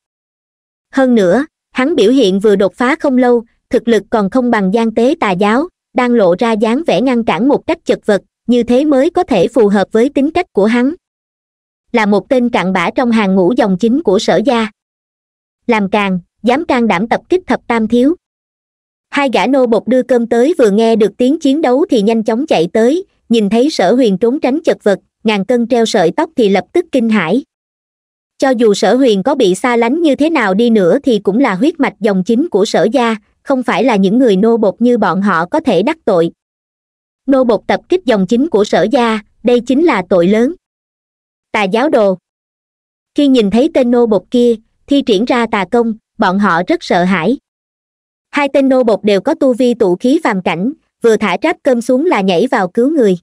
hơn nữa hắn biểu hiện vừa đột phá không lâu thực lực còn không bằng gian tế tà giáo đang lộ ra dáng vẻ ngăn cản một cách chật vật như thế mới có thể phù hợp với tính cách của hắn là một tên cặn bã trong hàng ngũ dòng chính của sở gia làm càng dám can đảm tập kích thập tam thiếu hai gã nô bột đưa cơm tới vừa nghe được tiếng chiến đấu thì nhanh chóng chạy tới nhìn thấy sở huyền trốn tránh chật vật ngàn cân treo sợi tóc thì lập tức kinh hãi cho dù sở huyền có bị xa lánh như thế nào đi nữa thì cũng là huyết mạch dòng chính của sở gia không phải là những người nô bột như bọn họ có thể đắc tội nô bột tập kích dòng chính của sở gia đây chính là tội lớn tà giáo đồ khi nhìn thấy tên nô bột kia thi triển ra tà công bọn họ rất sợ hãi hai tên nô bột đều có tu vi tụ khí phàm cảnh vừa thả tráp cơm xuống là nhảy vào cứu người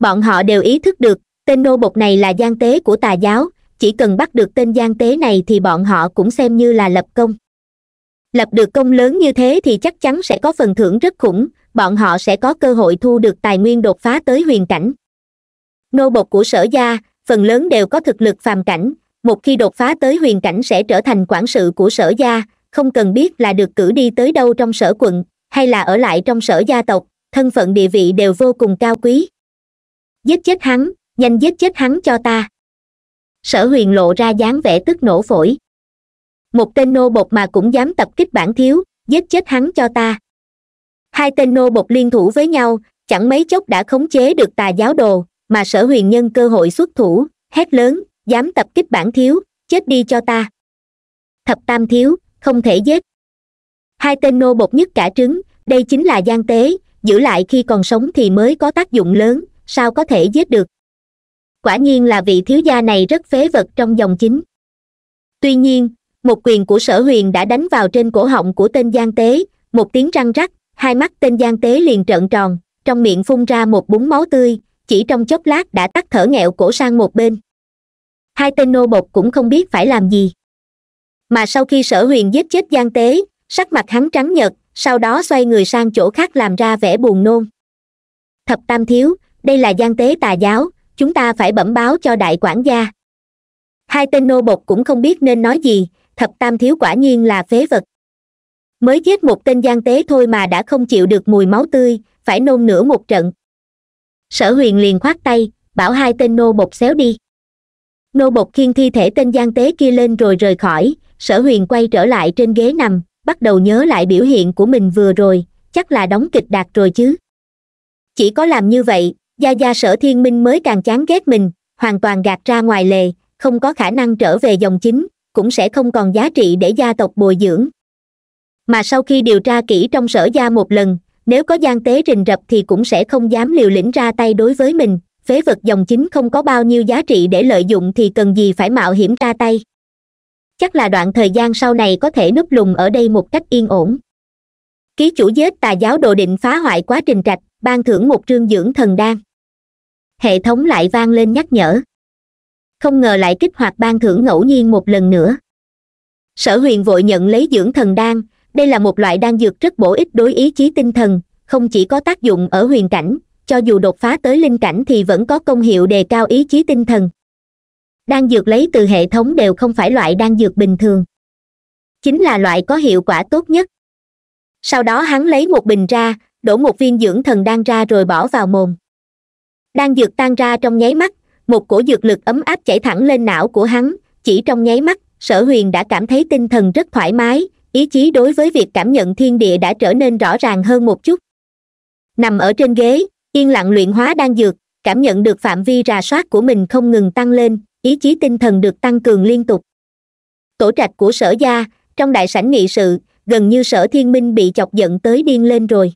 bọn họ đều ý thức được tên nô bột này là gian tế của tà giáo chỉ cần bắt được tên gian tế này thì bọn họ cũng xem như là lập công lập được công lớn như thế thì chắc chắn sẽ có phần thưởng rất khủng bọn họ sẽ có cơ hội thu được tài nguyên đột phá tới huyền cảnh nô bột của sở gia phần lớn đều có thực lực phàm cảnh một khi đột phá tới huyền cảnh sẽ trở thành quản sự của sở gia không cần biết là được cử đi tới đâu trong sở quận hay là ở lại trong sở gia tộc thân phận địa vị đều vô cùng cao quý giết chết hắn nhanh giết chết hắn cho ta sở huyền lộ ra dáng vẻ tức nổ phổi một tên nô bột mà cũng dám tập kích bản thiếu giết chết hắn cho ta hai tên nô bột liên thủ với nhau chẳng mấy chốc đã khống chế được tà giáo đồ mà sở huyền nhân cơ hội xuất thủ hét lớn dám tập kích bản thiếu chết đi cho ta thập tam thiếu không thể giết hai tên nô bột nhất cả trứng đây chính là gian tế giữ lại khi còn sống thì mới có tác dụng lớn sao có thể giết được quả nhiên là vị thiếu gia này rất phế vật trong dòng chính tuy nhiên một quyền của sở huyền đã đánh vào trên cổ họng của tên gian tế một tiếng răng rắc hai mắt tên gian tế liền trợn tròn trong miệng phun ra một búng máu tươi chỉ trong chốc lát đã tắt thở nghẹo cổ sang một bên hai tên nô bộc cũng không biết phải làm gì mà sau khi sở huyền giết chết giang tế sắc mặt hắn trắng nhợt sau đó xoay người sang chỗ khác làm ra vẻ buồn nôn thập tam thiếu đây là giang tế tà giáo chúng ta phải bẩm báo cho đại quản gia hai tên nô bộc cũng không biết nên nói gì thập tam thiếu quả nhiên là phế vật mới giết một tên giang tế thôi mà đã không chịu được mùi máu tươi phải nôn nửa một trận sở huyền liền khoát tay bảo hai tên nô bộc xéo đi nô bộc khiêng thi thể tên gian tế kia lên rồi rời khỏi sở huyền quay trở lại trên ghế nằm bắt đầu nhớ lại biểu hiện của mình vừa rồi chắc là đóng kịch đạt rồi chứ chỉ có làm như vậy gia gia sở thiên minh mới càng chán ghét mình hoàn toàn gạt ra ngoài lề không có khả năng trở về dòng chính cũng sẽ không còn giá trị để gia tộc bồi dưỡng mà sau khi điều tra kỹ trong sở gia một lần nếu có gian tế rình rập thì cũng sẽ không dám liều lĩnh ra tay đối với mình phế vật dòng chính không có bao nhiêu giá trị để lợi dụng thì cần gì phải mạo hiểm ra tay chắc là đoạn thời gian sau này có thể núp lùng ở đây một cách yên ổn ký chủ giết tà giáo đồ định phá hoại quá trình trạch ban thưởng một trương dưỡng thần đan hệ thống lại vang lên nhắc nhở không ngờ lại kích hoạt ban thưởng ngẫu nhiên một lần nữa sở huyền vội nhận lấy dưỡng thần đan đây là một loại đan dược rất bổ ích đối ý chí tinh thần không chỉ có tác dụng ở huyền cảnh cho dù đột phá tới linh cảnh thì vẫn có công hiệu đề cao ý chí tinh thần đan dược lấy từ hệ thống đều không phải loại đan dược bình thường chính là loại có hiệu quả tốt nhất sau đó hắn lấy một bình ra đổ một viên dưỡng thần đan ra rồi bỏ vào mồm đan dược tan ra trong nháy mắt một cổ dược lực ấm áp chảy thẳng lên não của hắn chỉ trong nháy mắt sở huyền đã cảm thấy tinh thần rất thoải mái ý chí đối với việc cảm nhận thiên địa đã trở nên rõ ràng hơn một chút nằm ở trên ghế yên lặng luyện hóa đan dược cảm nhận được phạm vi rà soát của mình không ngừng tăng lên ý chí tinh thần được tăng cường liên tục tổ trạch của sở gia trong đại sảnh nghị sự gần như sở thiên minh bị chọc giận tới điên lên rồi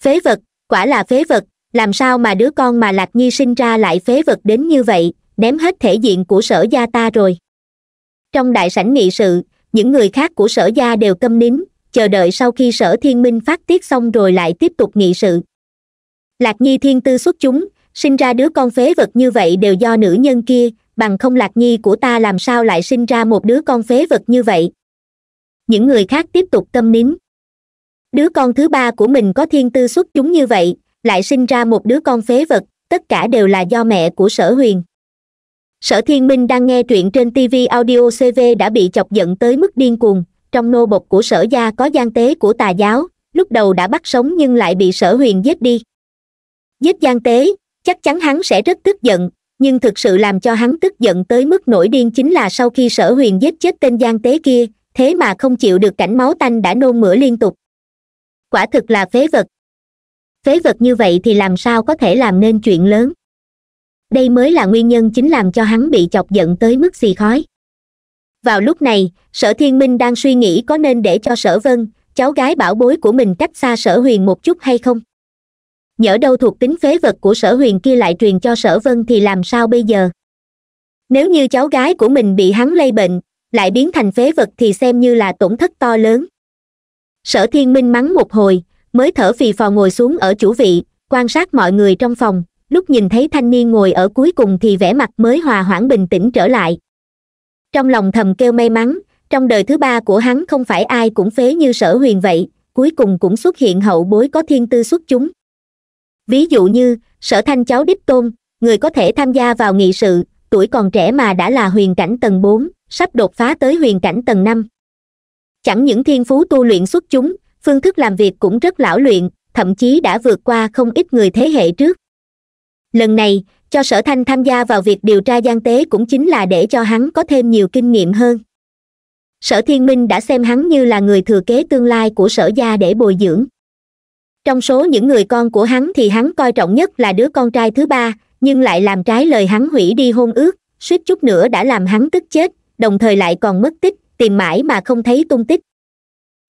phế vật quả là phế vật làm sao mà đứa con mà lạc nhi sinh ra lại phế vật đến như vậy ném hết thể diện của sở gia ta rồi trong đại sảnh nghị sự những người khác của sở gia đều câm nín chờ đợi sau khi sở thiên minh phát tiết xong rồi lại tiếp tục nghị sự lạc nhi thiên tư xuất chúng sinh ra đứa con phế vật như vậy đều do nữ nhân kia bằng không lạc nhi của ta làm sao lại sinh ra một đứa con phế vật như vậy những người khác tiếp tục câm nín đứa con thứ ba của mình có thiên tư xuất chúng như vậy lại sinh ra một đứa con phế vật tất cả đều là do mẹ của sở huyền sở thiên minh đang nghe truyện trên tv audio cv đã bị chọc giận tới mức điên cuồng trong nô bộc của sở gia có gian tế của tà giáo lúc đầu đã bắt sống nhưng lại bị sở huyền giết đi giết giang tế chắc chắn hắn sẽ rất tức giận nhưng thực sự làm cho hắn tức giận tới mức nổi điên chính là sau khi sở huyền giết chết tên giang tế kia thế mà không chịu được cảnh máu tanh đã nôn mửa liên tục quả thực là phế vật phế vật như vậy thì làm sao có thể làm nên chuyện lớn đây mới là nguyên nhân chính làm cho hắn bị chọc giận tới mức xì khói vào lúc này sở thiên minh đang suy nghĩ có nên để cho sở vân cháu gái bảo bối của mình cách xa sở huyền một chút hay không nhỡ đâu thuộc tính phế vật của sở huyền kia lại truyền cho sở vân thì làm sao bây giờ nếu như cháu gái của mình bị hắn lây bệnh lại biến thành phế vật thì xem như là tổn thất to lớn sở thiên minh mắng một hồi mới thở phì phò ngồi xuống ở chủ vị quan sát mọi người trong phòng lúc nhìn thấy thanh niên ngồi ở cuối cùng thì vẻ mặt mới hòa hoãn bình tĩnh trở lại trong lòng thầm kêu may mắn trong đời thứ ba của hắn không phải ai cũng phế như sở huyền vậy cuối cùng cũng xuất hiện hậu bối có thiên tư xuất chúng ví dụ như sở thanh cháu đích tôn người có thể tham gia vào nghị sự tuổi còn trẻ mà đã là huyền cảnh tầng bốn sắp đột phá tới huyền cảnh tầng năm chẳng những thiên phú tu luyện xuất chúng phương thức làm việc cũng rất lão luyện thậm chí đã vượt qua không ít người thế hệ trước lần này cho sở thanh tham gia vào việc điều tra gian tế cũng chính là để cho hắn có thêm nhiều kinh nghiệm hơn sở thiên minh đã xem hắn như là người thừa kế tương lai của sở gia để bồi dưỡng trong số những người con của hắn thì hắn coi trọng nhất là đứa con trai thứ ba nhưng lại làm trái lời hắn hủy đi hôn ước suýt chút nữa đã làm hắn tức chết đồng thời lại còn mất tích tìm mãi mà không thấy tung tích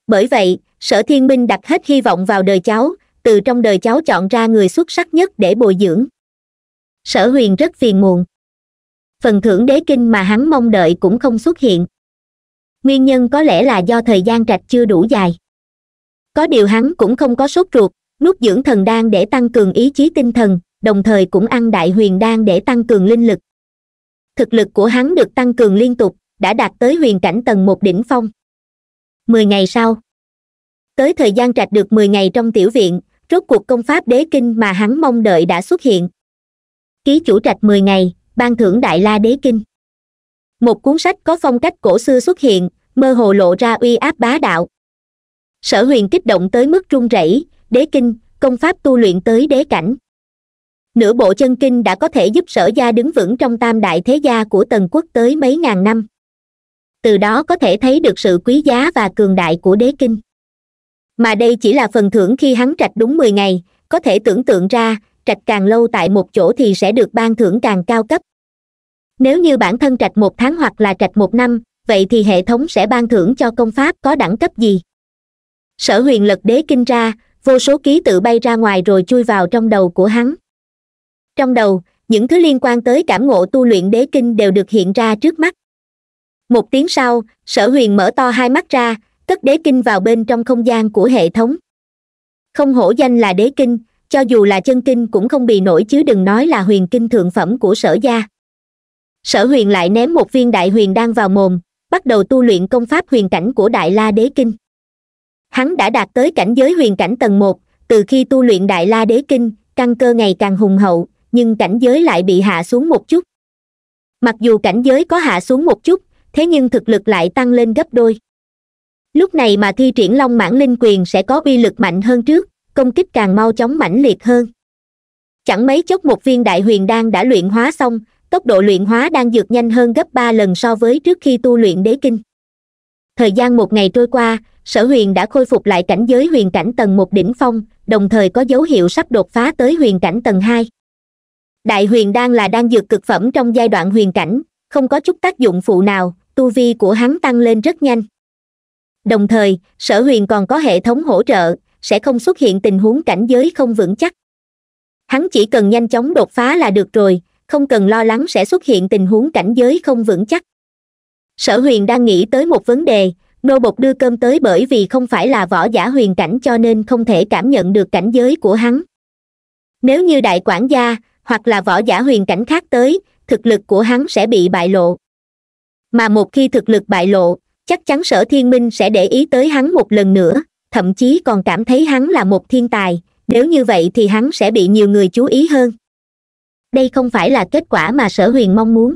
bởi vậy sở thiên minh đặt hết hy vọng vào đời cháu từ trong đời cháu chọn ra người xuất sắc nhất để bồi dưỡng sở huyền rất phiền muộn phần thưởng đế kinh mà hắn mong đợi cũng không xuất hiện nguyên nhân có lẽ là do thời gian trạch chưa đủ dài có điều hắn cũng không có sốt ruột nuốt dưỡng thần đan để tăng cường ý chí tinh thần đồng thời cũng ăn đại huyền đan để tăng cường linh lực thực lực của hắn được tăng cường liên tục đã đạt tới huyền cảnh tầng một đỉnh phong mười ngày sau tới thời gian trạch được mười ngày trong tiểu viện rốt cuộc công pháp đế kinh mà hắn mong đợi đã xuất hiện ký chủ trạch mười ngày ban thưởng đại la đế kinh một cuốn sách có phong cách cổ xưa xuất hiện mơ hồ lộ ra uy áp bá đạo sở huyền kích động tới mức run rẩy đế kinh công pháp tu luyện tới đế cảnh nửa bộ chân kinh đã có thể giúp sở gia đứng vững trong tam đại thế gia của tần quốc tới mấy ngàn năm từ đó có thể thấy được sự quý giá và cường đại của đế kinh mà đây chỉ là phần thưởng khi hắn trạch đúng mười ngày có thể tưởng tượng ra trạch càng lâu tại một chỗ thì sẽ được ban thưởng càng cao cấp nếu như bản thân trạch một tháng hoặc là trạch một năm vậy thì hệ thống sẽ ban thưởng cho công pháp có đẳng cấp gì sở huyền lật đế kinh ra vô số ký tự bay ra ngoài rồi chui vào trong đầu của hắn trong đầu những thứ liên quan tới cảm ngộ tu luyện đế kinh đều được hiện ra trước mắt một tiếng sau sở huyền mở to hai mắt ra cất đế kinh vào bên trong không gian của hệ thống không hổ danh là đế kinh cho dù là chân kinh cũng không bị nổi chứ đừng nói là huyền kinh thượng phẩm của sở gia sở huyền lại ném một viên đại huyền đang vào mồm bắt đầu tu luyện công pháp huyền cảnh của đại la đế kinh hắn đã đạt tới cảnh giới huyền cảnh tầng một từ khi tu luyện đại la đế kinh căn cơ ngày càng hùng hậu nhưng cảnh giới lại bị hạ xuống một chút mặc dù cảnh giới có hạ xuống một chút thế nhưng thực lực lại tăng lên gấp đôi lúc này mà thi triển long mãn linh quyền sẽ có uy lực mạnh hơn trước công kích càng mau chóng mãnh liệt hơn chẳng mấy chốc một viên đại huyền đan đã luyện hóa xong tốc độ luyện hóa đang dược nhanh hơn gấp ba lần so với trước khi tu luyện đế kinh thời gian một ngày trôi qua sở huyền đã khôi phục lại cảnh giới huyền cảnh tầng một đỉnh phong đồng thời có dấu hiệu sắp đột phá tới huyền cảnh tầng hai đại huyền đang là đang dược cực phẩm trong giai đoạn huyền cảnh không có chút tác dụng phụ nào tu vi của hắn tăng lên rất nhanh đồng thời sở huyền còn có hệ thống hỗ trợ sẽ không xuất hiện tình huống cảnh giới không vững chắc hắn chỉ cần nhanh chóng đột phá là được rồi không cần lo lắng sẽ xuất hiện tình huống cảnh giới không vững chắc sở huyền đang nghĩ tới một vấn đề nô bột đưa cơm tới bởi vì không phải là võ giả huyền cảnh cho nên không thể cảm nhận được cảnh giới của hắn nếu như đại quản gia hoặc là võ giả huyền cảnh khác tới thực lực của hắn sẽ bị bại lộ mà một khi thực lực bại lộ chắc chắn sở thiên minh sẽ để ý tới hắn một lần nữa thậm chí còn cảm thấy hắn là một thiên tài nếu như vậy thì hắn sẽ bị nhiều người chú ý hơn đây không phải là kết quả mà sở huyền mong muốn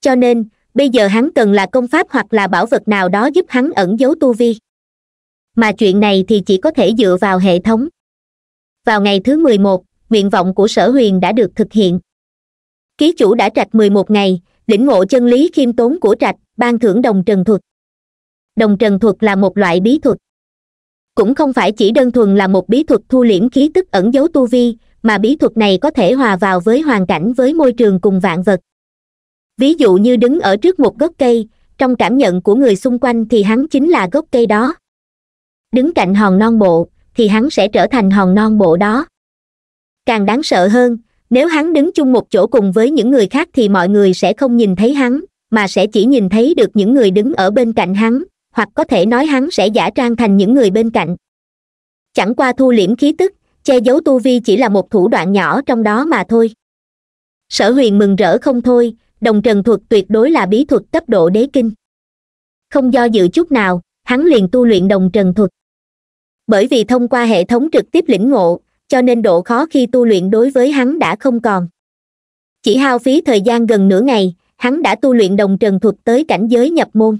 cho nên bây giờ hắn cần là công pháp hoặc là bảo vật nào đó giúp hắn ẩn giấu tu vi mà chuyện này thì chỉ có thể dựa vào hệ thống vào ngày thứ mười một nguyện vọng của sở huyền đã được thực hiện ký chủ đã trạch mười một ngày lĩnh ngộ chân lý khiêm tốn của trạch ban thưởng đồng trần thuật đồng trần thuật là một loại bí thuật cũng không phải chỉ đơn thuần là một bí thuật thu liễm khí tức ẩn giấu tu vi mà bí thuật này có thể hòa vào với hoàn cảnh với môi trường cùng vạn vật ví dụ như đứng ở trước một gốc cây trong cảm nhận của người xung quanh thì hắn chính là gốc cây đó đứng cạnh hòn non bộ thì hắn sẽ trở thành hòn non bộ đó càng đáng sợ hơn nếu hắn đứng chung một chỗ cùng với những người khác thì mọi người sẽ không nhìn thấy hắn mà sẽ chỉ nhìn thấy được những người đứng ở bên cạnh hắn hoặc có thể nói hắn sẽ giả trang thành những người bên cạnh chẳng qua thu liễm khí tức che giấu tu vi chỉ là một thủ đoạn nhỏ trong đó mà thôi sở huyền mừng rỡ không thôi đồng trần thuật tuyệt đối là bí thuật cấp độ đế kinh không do dự chút nào hắn liền tu luyện đồng trần thuật bởi vì thông qua hệ thống trực tiếp lĩnh ngộ cho nên độ khó khi tu luyện đối với hắn đã không còn chỉ hao phí thời gian gần nửa ngày hắn đã tu luyện đồng trần thuật tới cảnh giới nhập môn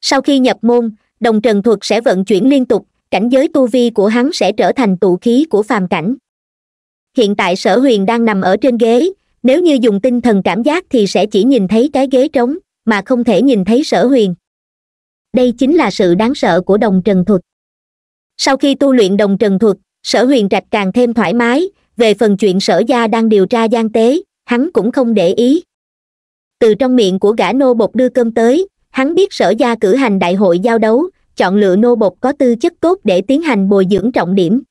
sau khi nhập môn đồng trần thuật sẽ vận chuyển liên tục cảnh giới tu vi của hắn sẽ trở thành tụ khí của phàm cảnh hiện tại sở huyền đang nằm ở trên ghế nếu như dùng tinh thần cảm giác thì sẽ chỉ nhìn thấy cái ghế trống mà không thể nhìn thấy sở huyền đây chính là sự đáng sợ của đồng trần thuật sau khi tu luyện đồng trần thuật sở huyền trạch càng thêm thoải mái về phần chuyện sở gia đang điều tra gian tế hắn cũng không để ý từ trong miệng của gã nô bột đưa cơm tới hắn biết sở gia cử hành đại hội giao đấu chọn lựa nô bột có tư chất tốt để tiến hành bồi dưỡng trọng điểm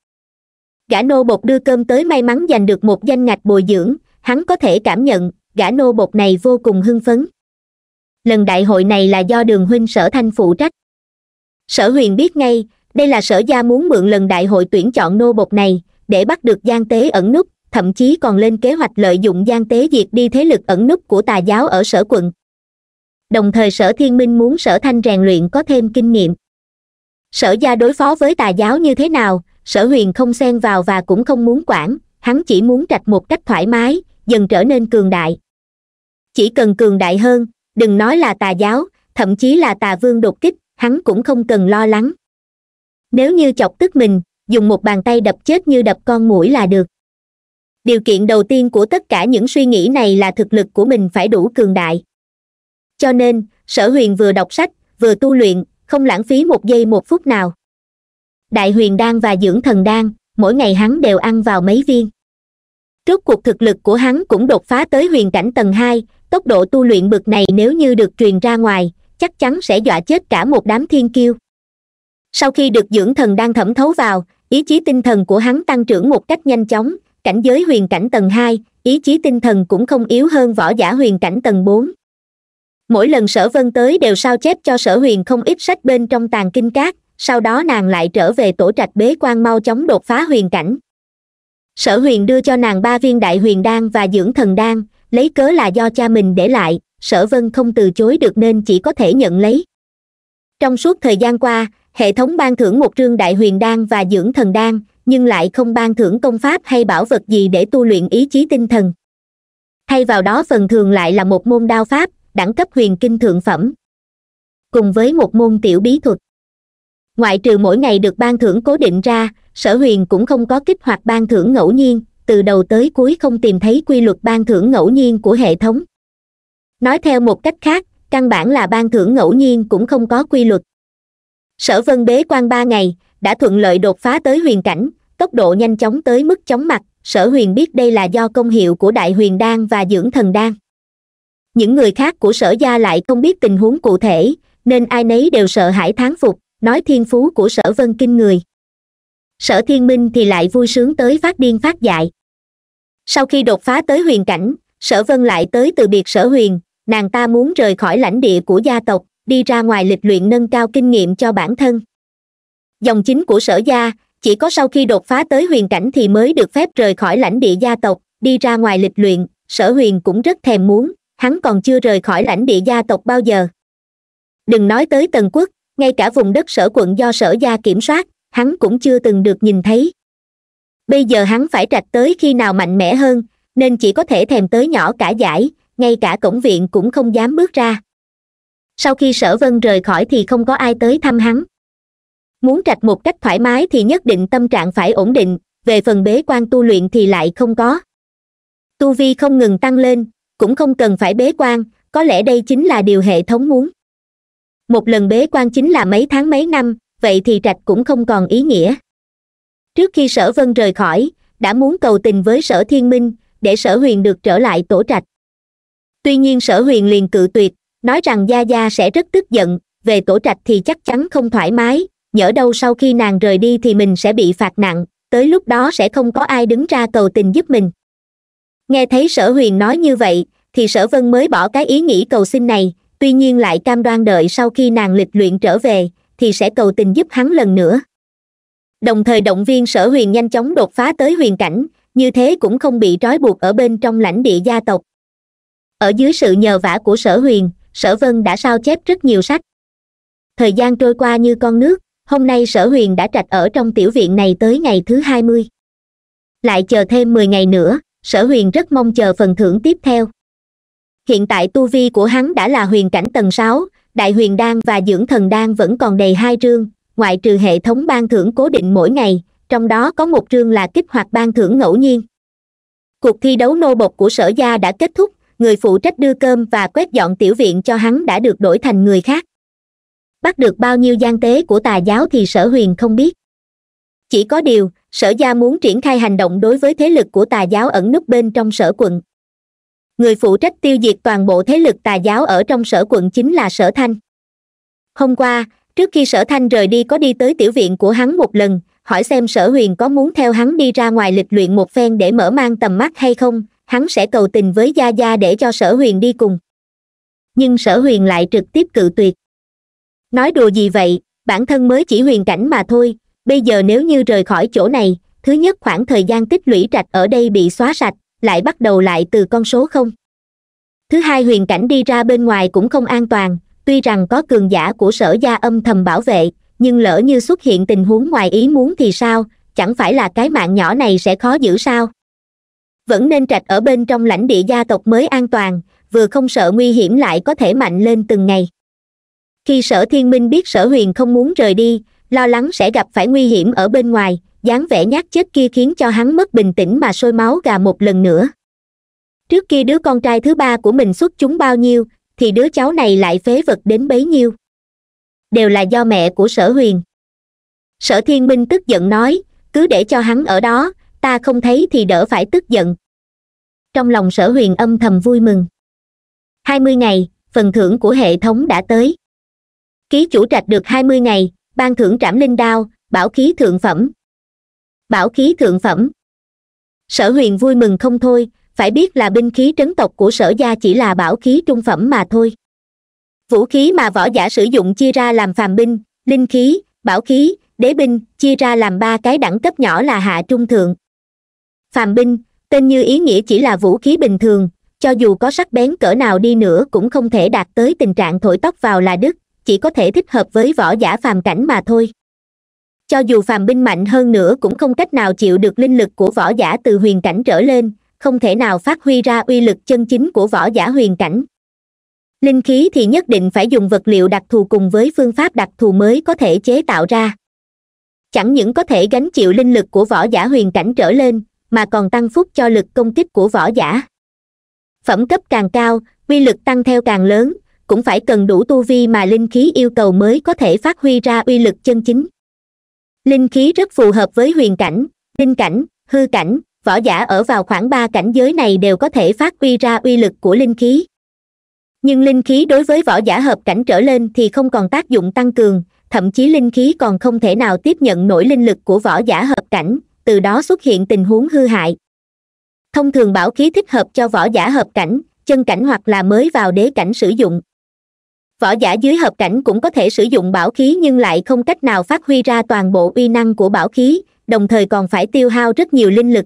gã nô bột đưa cơm tới may mắn giành được một danh ngạch bồi dưỡng hắn có thể cảm nhận gã nô bột này vô cùng hưng phấn lần đại hội này là do đường huynh sở thanh phụ trách sở huyền biết ngay đây là sở gia muốn mượn lần đại hội tuyển chọn nô bột này để bắt được gian tế ẩn nút thậm chí còn lên kế hoạch lợi dụng gian tế diệt đi thế lực ẩn nút của tà giáo ở sở quận đồng thời sở thiên minh muốn sở thanh rèn luyện có thêm kinh nghiệm sở gia đối phó với tà giáo như thế nào sở huyền không xen vào và cũng không muốn quản hắn chỉ muốn trạch một cách thoải mái dần trở nên cường đại chỉ cần cường đại hơn đừng nói là tà giáo thậm chí là tà vương đột kích hắn cũng không cần lo lắng nếu như chọc tức mình dùng một bàn tay đập chết như đập con mũi là được điều kiện đầu tiên của tất cả những suy nghĩ này là thực lực của mình phải đủ cường đại cho nên sở huyền vừa đọc sách vừa tu luyện không lãng phí một giây một phút nào đại huyền đan và dưỡng thần đan mỗi ngày hắn đều ăn vào mấy viên trước cuộc thực lực của hắn cũng đột phá tới huyền cảnh tầng hai tốc độ tu luyện bực này nếu như được truyền ra ngoài chắc chắn sẽ dọa chết cả một đám thiên kiêu sau khi được dưỡng thần đang thẩm thấu vào ý chí tinh thần của hắn tăng trưởng một cách nhanh chóng cảnh giới huyền cảnh tầng hai ý chí tinh thần cũng không yếu hơn võ giả huyền cảnh tầng bốn mỗi lần sở vân tới đều sao chép cho sở huyền không ít sách bên trong tàn kinh cát sau đó nàng lại trở về tổ trạch bế quan mau chóng đột phá huyền cảnh sở huyền đưa cho nàng ba viên đại huyền đan và dưỡng thần đan lấy cớ là do cha mình để lại sở vân không từ chối được nên chỉ có thể nhận lấy trong suốt thời gian qua hệ thống ban thưởng một trương đại huyền đan và dưỡng thần đan nhưng lại không ban thưởng công pháp hay bảo vật gì để tu luyện ý chí tinh thần thay vào đó phần thường lại là một môn đao pháp đẳng cấp huyền kinh thượng phẩm cùng với một môn tiểu bí thuật ngoại trừ mỗi ngày được ban thưởng cố định ra sở huyền cũng không có kích hoạt ban thưởng ngẫu nhiên từ đầu tới cuối không tìm thấy quy luật ban thưởng ngẫu nhiên của hệ thống nói theo một cách khác căn bản là ban thưởng ngẫu nhiên cũng không có quy luật sở vân bế quan ba ngày đã thuận lợi đột phá tới huyền cảnh tốc độ nhanh chóng tới mức chóng mặt sở huyền biết đây là do công hiệu của đại huyền đan và dưỡng thần đan những người khác của sở gia lại không biết tình huống cụ thể nên ai nấy đều sợ hãi thán phục nói thiên phú của sở vân kinh người sở thiên minh thì lại vui sướng tới phát điên phát dại sau khi đột phá tới huyền cảnh sở vân lại tới từ biệt sở huyền nàng ta muốn rời khỏi lãnh địa của gia tộc đi ra ngoài lịch luyện nâng cao kinh nghiệm cho bản thân dòng chính của sở gia chỉ có sau khi đột phá tới huyền cảnh thì mới được phép rời khỏi lãnh địa gia tộc đi ra ngoài lịch luyện sở huyền cũng rất thèm muốn hắn còn chưa rời khỏi lãnh địa gia tộc bao giờ đừng nói tới tần quốc ngay cả vùng đất sở quận do sở gia kiểm soát hắn cũng chưa từng được nhìn thấy bây giờ hắn phải trạch tới khi nào mạnh mẽ hơn nên chỉ có thể thèm tới nhỏ cả giải ngay cả cổng viện cũng không dám bước ra sau khi sở vân rời khỏi thì không có ai tới thăm hắn muốn trạch một cách thoải mái thì nhất định tâm trạng phải ổn định về phần bế quan tu luyện thì lại không có tu vi không ngừng tăng lên cũng không cần phải bế quan có lẽ đây chính là điều hệ thống muốn một lần bế quan chính là mấy tháng mấy năm vậy thì trạch cũng không còn ý nghĩa trước khi sở vân rời khỏi đã muốn cầu tình với sở thiên minh để sở huyền được trở lại tổ trạch tuy nhiên sở huyền liền cự tuyệt nói rằng gia gia sẽ rất tức giận về tổ trạch thì chắc chắn không thoải mái nhỡ đâu sau khi nàng rời đi thì mình sẽ bị phạt nặng tới lúc đó sẽ không có ai đứng ra cầu tình giúp mình nghe thấy sở huyền nói như vậy thì sở vân mới bỏ cái ý nghĩ cầu xin này tuy nhiên lại cam đoan đợi sau khi nàng lịch luyện trở về thì sẽ cầu tình giúp hắn lần nữa đồng thời động viên sở huyền nhanh chóng đột phá tới huyền cảnh như thế cũng không bị trói buộc ở bên trong lãnh địa gia tộc ở dưới sự nhờ vả của sở huyền sở vân đã sao chép rất nhiều sách thời gian trôi qua như con nước hôm nay sở huyền đã trạch ở trong tiểu viện này tới ngày thứ hai mươi lại chờ thêm mười ngày nữa sở huyền rất mong chờ phần thưởng tiếp theo hiện tại tu vi của hắn đã là huyền cảnh tầng sáu đại huyền đan và dưỡng thần đan vẫn còn đầy hai trương ngoại trừ hệ thống ban thưởng cố định mỗi ngày trong đó có một trương là kích hoạt ban thưởng ngẫu nhiên cuộc thi đấu nô bộc của sở gia đã kết thúc người phụ trách đưa cơm và quét dọn tiểu viện cho hắn đã được đổi thành người khác bắt được bao nhiêu gian tế của tà giáo thì sở huyền không biết chỉ có điều sở gia muốn triển khai hành động đối với thế lực của tà giáo ẩn núp bên trong sở quận người phụ trách tiêu diệt toàn bộ thế lực tà giáo ở trong sở quận chính là sở thanh hôm qua trước khi sở thanh rời đi có đi tới tiểu viện của hắn một lần hỏi xem sở huyền có muốn theo hắn đi ra ngoài lịch luyện một phen để mở mang tầm mắt hay không hắn sẽ cầu tình với gia gia để cho sở huyền đi cùng nhưng sở huyền lại trực tiếp cự tuyệt nói đùa gì vậy bản thân mới chỉ huyền cảnh mà thôi bây giờ nếu như rời khỏi chỗ này thứ nhất khoảng thời gian tích lũy trạch ở đây bị xóa sạch lại bắt đầu lại từ con số không thứ hai huyền cảnh đi ra bên ngoài cũng không an toàn tuy rằng có cường giả của sở gia âm thầm bảo vệ nhưng lỡ như xuất hiện tình huống ngoài ý muốn thì sao chẳng phải là cái mạng nhỏ này sẽ khó giữ sao vẫn nên trạch ở bên trong lãnh địa gia tộc mới an toàn vừa không sợ nguy hiểm lại có thể mạnh lên từng ngày khi sở thiên minh biết sở huyền không muốn rời đi lo lắng sẽ gặp phải nguy hiểm ở bên ngoài dáng vẻ nhát chết kia khiến cho hắn mất bình tĩnh mà sôi máu gà một lần nữa trước kia đứa con trai thứ ba của mình xuất chúng bao nhiêu thì đứa cháu này lại phế vật đến bấy nhiêu đều là do mẹ của sở huyền sở thiên minh tức giận nói cứ để cho hắn ở đó ta không thấy thì đỡ phải tức giận trong lòng sở huyền âm thầm vui mừng hai mươi ngày phần thưởng của hệ thống đã tới ký chủ trạch được hai mươi ngày ban thưởng trảm linh đao bảo khí thượng phẩm bảo khí thượng phẩm sở huyền vui mừng không thôi phải biết là binh khí trấn tộc của sở gia chỉ là bảo khí trung phẩm mà thôi vũ khí mà võ giả sử dụng chia ra làm phàm binh linh khí bảo khí đế binh chia ra làm ba cái đẳng cấp nhỏ là hạ trung thượng phàm binh tên như ý nghĩa chỉ là vũ khí bình thường cho dù có sắc bén cỡ nào đi nữa cũng không thể đạt tới tình trạng thổi tóc vào là đứt chỉ có thể thích hợp với võ giả phàm cảnh mà thôi cho dù phàm binh mạnh hơn nữa cũng không cách nào chịu được linh lực của võ giả từ huyền cảnh trở lên không thể nào phát huy ra uy lực chân chính của võ giả huyền cảnh linh khí thì nhất định phải dùng vật liệu đặc thù cùng với phương pháp đặc thù mới có thể chế tạo ra chẳng những có thể gánh chịu linh lực của võ giả huyền cảnh trở lên mà còn tăng phúc cho lực công kích của võ giả phẩm cấp càng cao uy lực tăng theo càng lớn cũng phải cần đủ tu vi mà linh khí yêu cầu mới có thể phát huy ra uy lực chân chính linh khí rất phù hợp với huyền cảnh linh cảnh hư cảnh võ giả ở vào khoảng ba cảnh giới này đều có thể phát huy ra uy lực của linh khí nhưng linh khí đối với võ giả hợp cảnh trở lên thì không còn tác dụng tăng cường thậm chí linh khí còn không thể nào tiếp nhận nổi linh lực của võ giả hợp cảnh từ đó xuất hiện tình huống hư hại thông thường bảo khí thích hợp cho võ giả hợp cảnh chân cảnh hoặc là mới vào đế cảnh sử dụng võ giả dưới hợp cảnh cũng có thể sử dụng bảo khí nhưng lại không cách nào phát huy ra toàn bộ uy năng của bảo khí đồng thời còn phải tiêu hao rất nhiều linh lực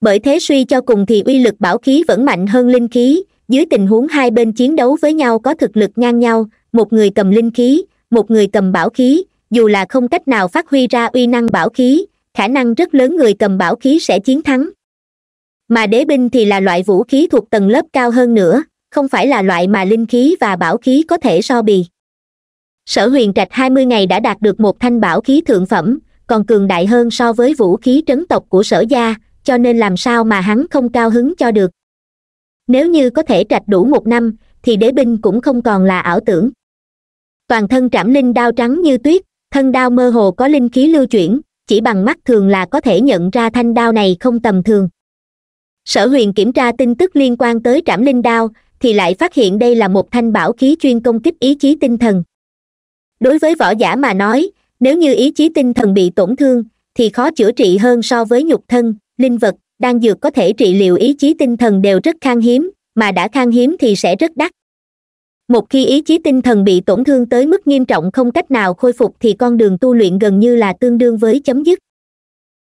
bởi thế suy cho cùng thì uy lực bảo khí vẫn mạnh hơn linh khí dưới tình huống hai bên chiến đấu với nhau có thực lực ngang nhau một người cầm linh khí một người cầm bảo khí dù là không cách nào phát huy ra uy năng bảo khí khả năng rất lớn người cầm bảo khí sẽ chiến thắng mà đế binh thì là loại vũ khí thuộc tầng lớp cao hơn nữa không phải là loại mà linh khí và bảo khí có thể so bì sở huyền trạch hai mươi ngày đã đạt được một thanh bảo khí thượng phẩm còn cường đại hơn so với vũ khí trấn tộc của sở gia cho nên làm sao mà hắn không cao hứng cho được nếu như có thể trạch đủ một năm thì đế binh cũng không còn là ảo tưởng toàn thân trảm linh đao trắng như tuyết thân đao mơ hồ có linh khí lưu chuyển chỉ bằng mắt thường là có thể nhận ra thanh đao này không tầm thường sở huyền kiểm tra tin tức liên quan tới trảm linh đao thì lại phát hiện đây là một thanh bảo khí chuyên công kích ý chí tinh thần đối với võ giả mà nói nếu như ý chí tinh thần bị tổn thương thì khó chữa trị hơn so với nhục thân linh vật đan dược có thể trị liệu ý chí tinh thần đều rất khan hiếm mà đã khan hiếm thì sẽ rất đắt một khi ý chí tinh thần bị tổn thương tới mức nghiêm trọng không cách nào khôi phục thì con đường tu luyện gần như là tương đương với chấm dứt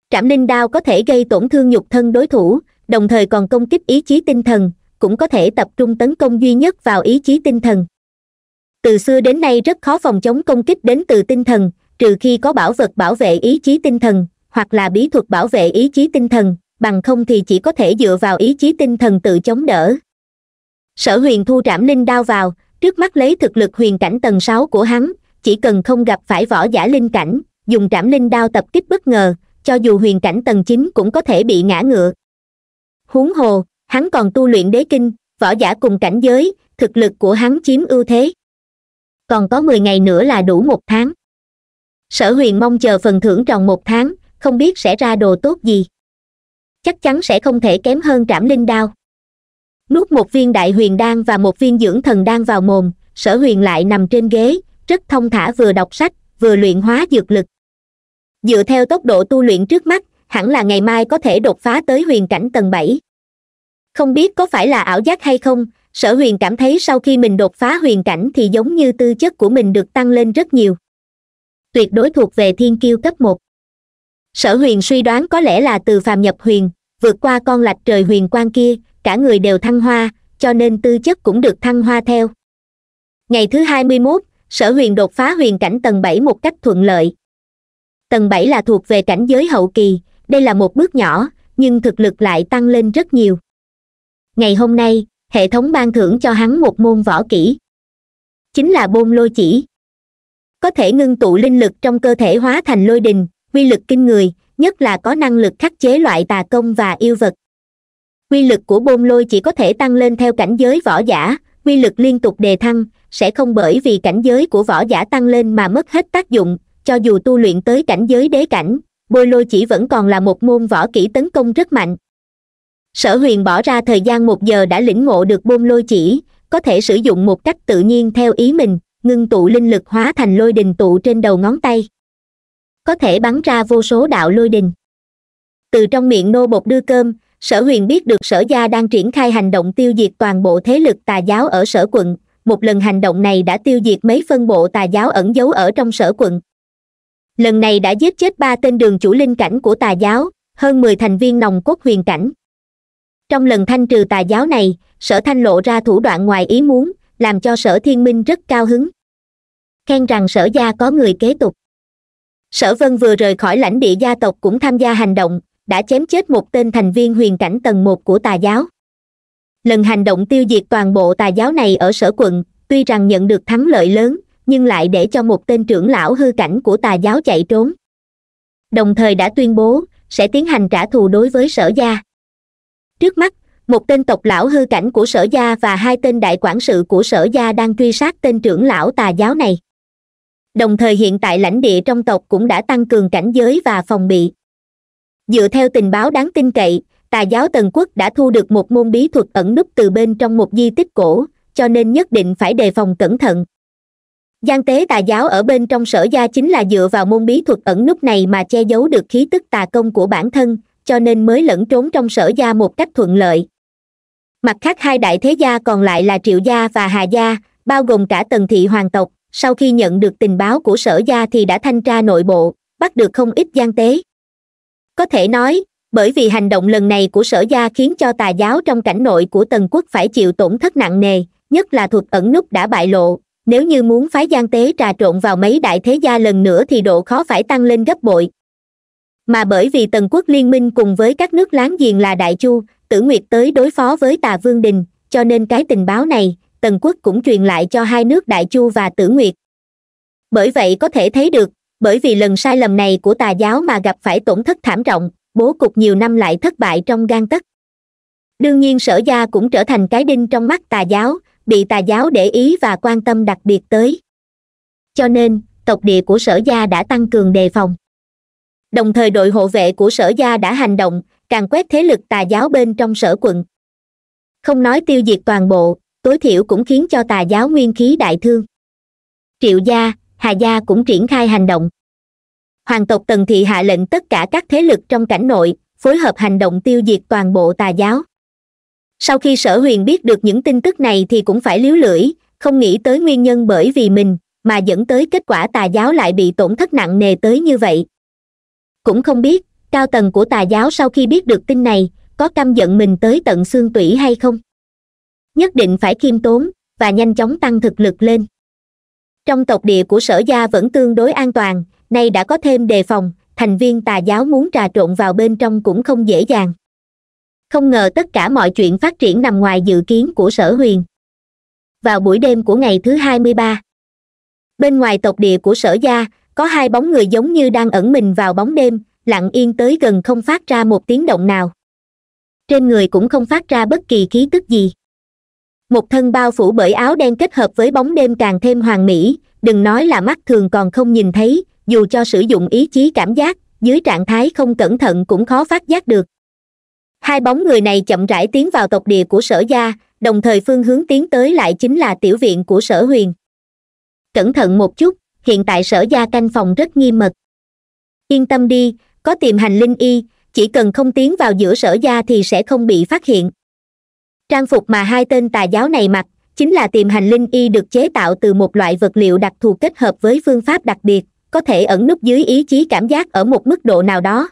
trảm linh đao có thể gây tổn thương nhục thân đối thủ đồng thời còn công kích ý chí tinh thần cũng có thể tập trung tấn công duy nhất vào ý chí tinh thần từ xưa đến nay rất khó phòng chống công kích đến từ tinh thần trừ khi có bảo vật bảo vệ ý chí tinh thần hoặc là bí thuật bảo vệ ý chí tinh thần bằng không thì chỉ có thể dựa vào ý chí tinh thần tự chống đỡ sở huyền thu trảm linh đao vào trước mắt lấy thực lực huyền cảnh tầng sáu của hắn chỉ cần không gặp phải võ giả linh cảnh dùng trảm linh đao tập kích bất ngờ cho dù huyền cảnh tầng chín cũng có thể bị ngã ngựa huống hồ hắn còn tu luyện đế kinh võ giả cùng cảnh giới thực lực của hắn chiếm ưu thế còn có mười ngày nữa là đủ một tháng sở huyền mong chờ phần thưởng tròn một tháng không biết sẽ ra đồ tốt gì chắc chắn sẽ không thể kém hơn trảm linh đao nuốt một viên đại huyền đan và một viên dưỡng thần đan vào mồm sở huyền lại nằm trên ghế rất thông thả vừa đọc sách vừa luyện hóa dược lực dựa theo tốc độ tu luyện trước mắt hẳn là ngày mai có thể đột phá tới huyền cảnh tầng bảy không biết có phải là ảo giác hay không sở huyền cảm thấy sau khi mình đột phá huyền cảnh thì giống như tư chất của mình được tăng lên rất nhiều tuyệt đối thuộc về thiên kiêu cấp một sở huyền suy đoán có lẽ là từ phàm nhập huyền vượt qua con lạch trời huyền quan kia cả người đều thăng hoa cho nên tư chất cũng được thăng hoa theo ngày thứ hai mươi mốt sở huyền đột phá huyền cảnh tầng bảy một cách thuận lợi tầng bảy là thuộc về cảnh giới hậu kỳ đây là một bước nhỏ nhưng thực lực lại tăng lên rất nhiều ngày hôm nay hệ thống ban thưởng cho hắn một môn võ kỹ chính là bôn lôi chỉ có thể ngưng tụ linh lực trong cơ thể hóa thành lôi đình quy lực kinh người nhất là có năng lực khắc chế loại tà công và yêu vật quy lực của bôn lôi chỉ có thể tăng lên theo cảnh giới võ giả quy lực liên tục đề thăng sẽ không bởi vì cảnh giới của võ giả tăng lên mà mất hết tác dụng cho dù tu luyện tới cảnh giới đế cảnh bôi lôi chỉ vẫn còn là một môn võ kỹ tấn công rất mạnh sở huyền bỏ ra thời gian một giờ đã lĩnh ngộ được bôn lôi chỉ có thể sử dụng một cách tự nhiên theo ý mình ngưng tụ linh lực hóa thành lôi đình tụ trên đầu ngón tay có thể bắn ra vô số đạo lôi đình từ trong miệng nô bột đưa cơm sở huyền biết được sở gia đang triển khai hành động tiêu diệt toàn bộ thế lực tà giáo ở sở quận một lần hành động này đã tiêu diệt mấy phân bộ tà giáo ẩn giấu ở trong sở quận lần này đã giết chết ba tên đường chủ linh cảnh của tà giáo hơn mười thành viên nòng cốt huyền cảnh trong lần thanh trừ tà giáo này sở thanh lộ ra thủ đoạn ngoài ý muốn làm cho sở thiên minh rất cao hứng khen rằng sở gia có người kế tục sở vân vừa rời khỏi lãnh địa gia tộc cũng tham gia hành động đã chém chết một tên thành viên huyền cảnh tầng một của tà giáo lần hành động tiêu diệt toàn bộ tà giáo này ở sở quận tuy rằng nhận được thắng lợi lớn nhưng lại để cho một tên trưởng lão hư cảnh của tà giáo chạy trốn đồng thời đã tuyên bố sẽ tiến hành trả thù đối với sở gia trước mắt một tên tộc lão hư cảnh của sở gia và hai tên đại quản sự của sở gia đang truy sát tên trưởng lão tà giáo này đồng thời hiện tại lãnh địa trong tộc cũng đã tăng cường cảnh giới và phòng bị dựa theo tình báo đáng tin cậy tà giáo tần quốc đã thu được một môn bí thuật ẩn núp từ bên trong một di tích cổ cho nên nhất định phải đề phòng cẩn thận gian tế tà giáo ở bên trong sở gia chính là dựa vào môn bí thuật ẩn núp này mà che giấu được khí tức tà công của bản thân cho nên mới lẫn trốn trong sở gia một cách thuận lợi mặt khác hai đại thế gia còn lại là triệu gia và hà gia bao gồm cả tần thị hoàng tộc sau khi nhận được tình báo của sở gia thì đã thanh tra nội bộ bắt được không ít gian tế có thể nói bởi vì hành động lần này của sở gia khiến cho tà giáo trong cảnh nội của tần quốc phải chịu tổn thất nặng nề nhất là thuật ẩn núp đã bại lộ nếu như muốn phái gian tế trà trộn vào mấy đại thế gia lần nữa thì độ khó phải tăng lên gấp bội mà bởi vì tần quốc liên minh cùng với các nước láng giềng là đại chu tử nguyệt tới đối phó với tà vương đình cho nên cái tình báo này tần quốc cũng truyền lại cho hai nước đại chu và tử nguyệt bởi vậy có thể thấy được bởi vì lần sai lầm này của tà giáo mà gặp phải tổn thất thảm trọng bố cục nhiều năm lại thất bại trong gan tất đương nhiên sở gia cũng trở thành cái đinh trong mắt tà giáo bị tà giáo để ý và quan tâm đặc biệt tới cho nên tộc địa của sở gia đã tăng cường đề phòng đồng thời đội hộ vệ của sở gia đã hành động càng quét thế lực tà giáo bên trong sở quận không nói tiêu diệt toàn bộ tối thiểu cũng khiến cho tà giáo nguyên khí đại thương triệu gia hà gia cũng triển khai hành động hoàng tộc tần thị hạ lệnh tất cả các thế lực trong cảnh nội phối hợp hành động tiêu diệt toàn bộ tà giáo sau khi sở huyền biết được những tin tức này thì cũng phải liếu lưỡi không nghĩ tới nguyên nhân bởi vì mình mà dẫn tới kết quả tà giáo lại bị tổn thất nặng nề tới như vậy cũng không biết cao tầng của tà giáo sau khi biết được tin này có căm giận mình tới tận xương tủy hay không nhất định phải khiêm tốn và nhanh chóng tăng thực lực lên trong tộc địa của sở gia vẫn tương đối an toàn nay đã có thêm đề phòng thành viên tà giáo muốn trà trộn vào bên trong cũng không dễ dàng không ngờ tất cả mọi chuyện phát triển nằm ngoài dự kiến của sở huyền vào buổi đêm của ngày thứ hai mươi ba bên ngoài tộc địa của sở gia có hai bóng người giống như đang ẩn mình vào bóng đêm lặng yên tới gần không phát ra một tiếng động nào trên người cũng không phát ra bất kỳ khí tức gì một thân bao phủ bởi áo đen kết hợp với bóng đêm càng thêm hoàn mỹ đừng nói là mắt thường còn không nhìn thấy dù cho sử dụng ý chí cảm giác dưới trạng thái không cẩn thận cũng khó phát giác được hai bóng người này chậm rãi tiến vào tộc địa của sở gia đồng thời phương hướng tiến tới lại chính là tiểu viện của sở huyền cẩn thận một chút hiện tại sở gia canh phòng rất nghiêm mật yên tâm đi có tiềm hành linh y chỉ cần không tiến vào giữa sở gia thì sẽ không bị phát hiện trang phục mà hai tên tà giáo này mặc chính là tiềm hành linh y được chế tạo từ một loại vật liệu đặc thù kết hợp với phương pháp đặc biệt có thể ẩn núp dưới ý chí cảm giác ở một mức độ nào đó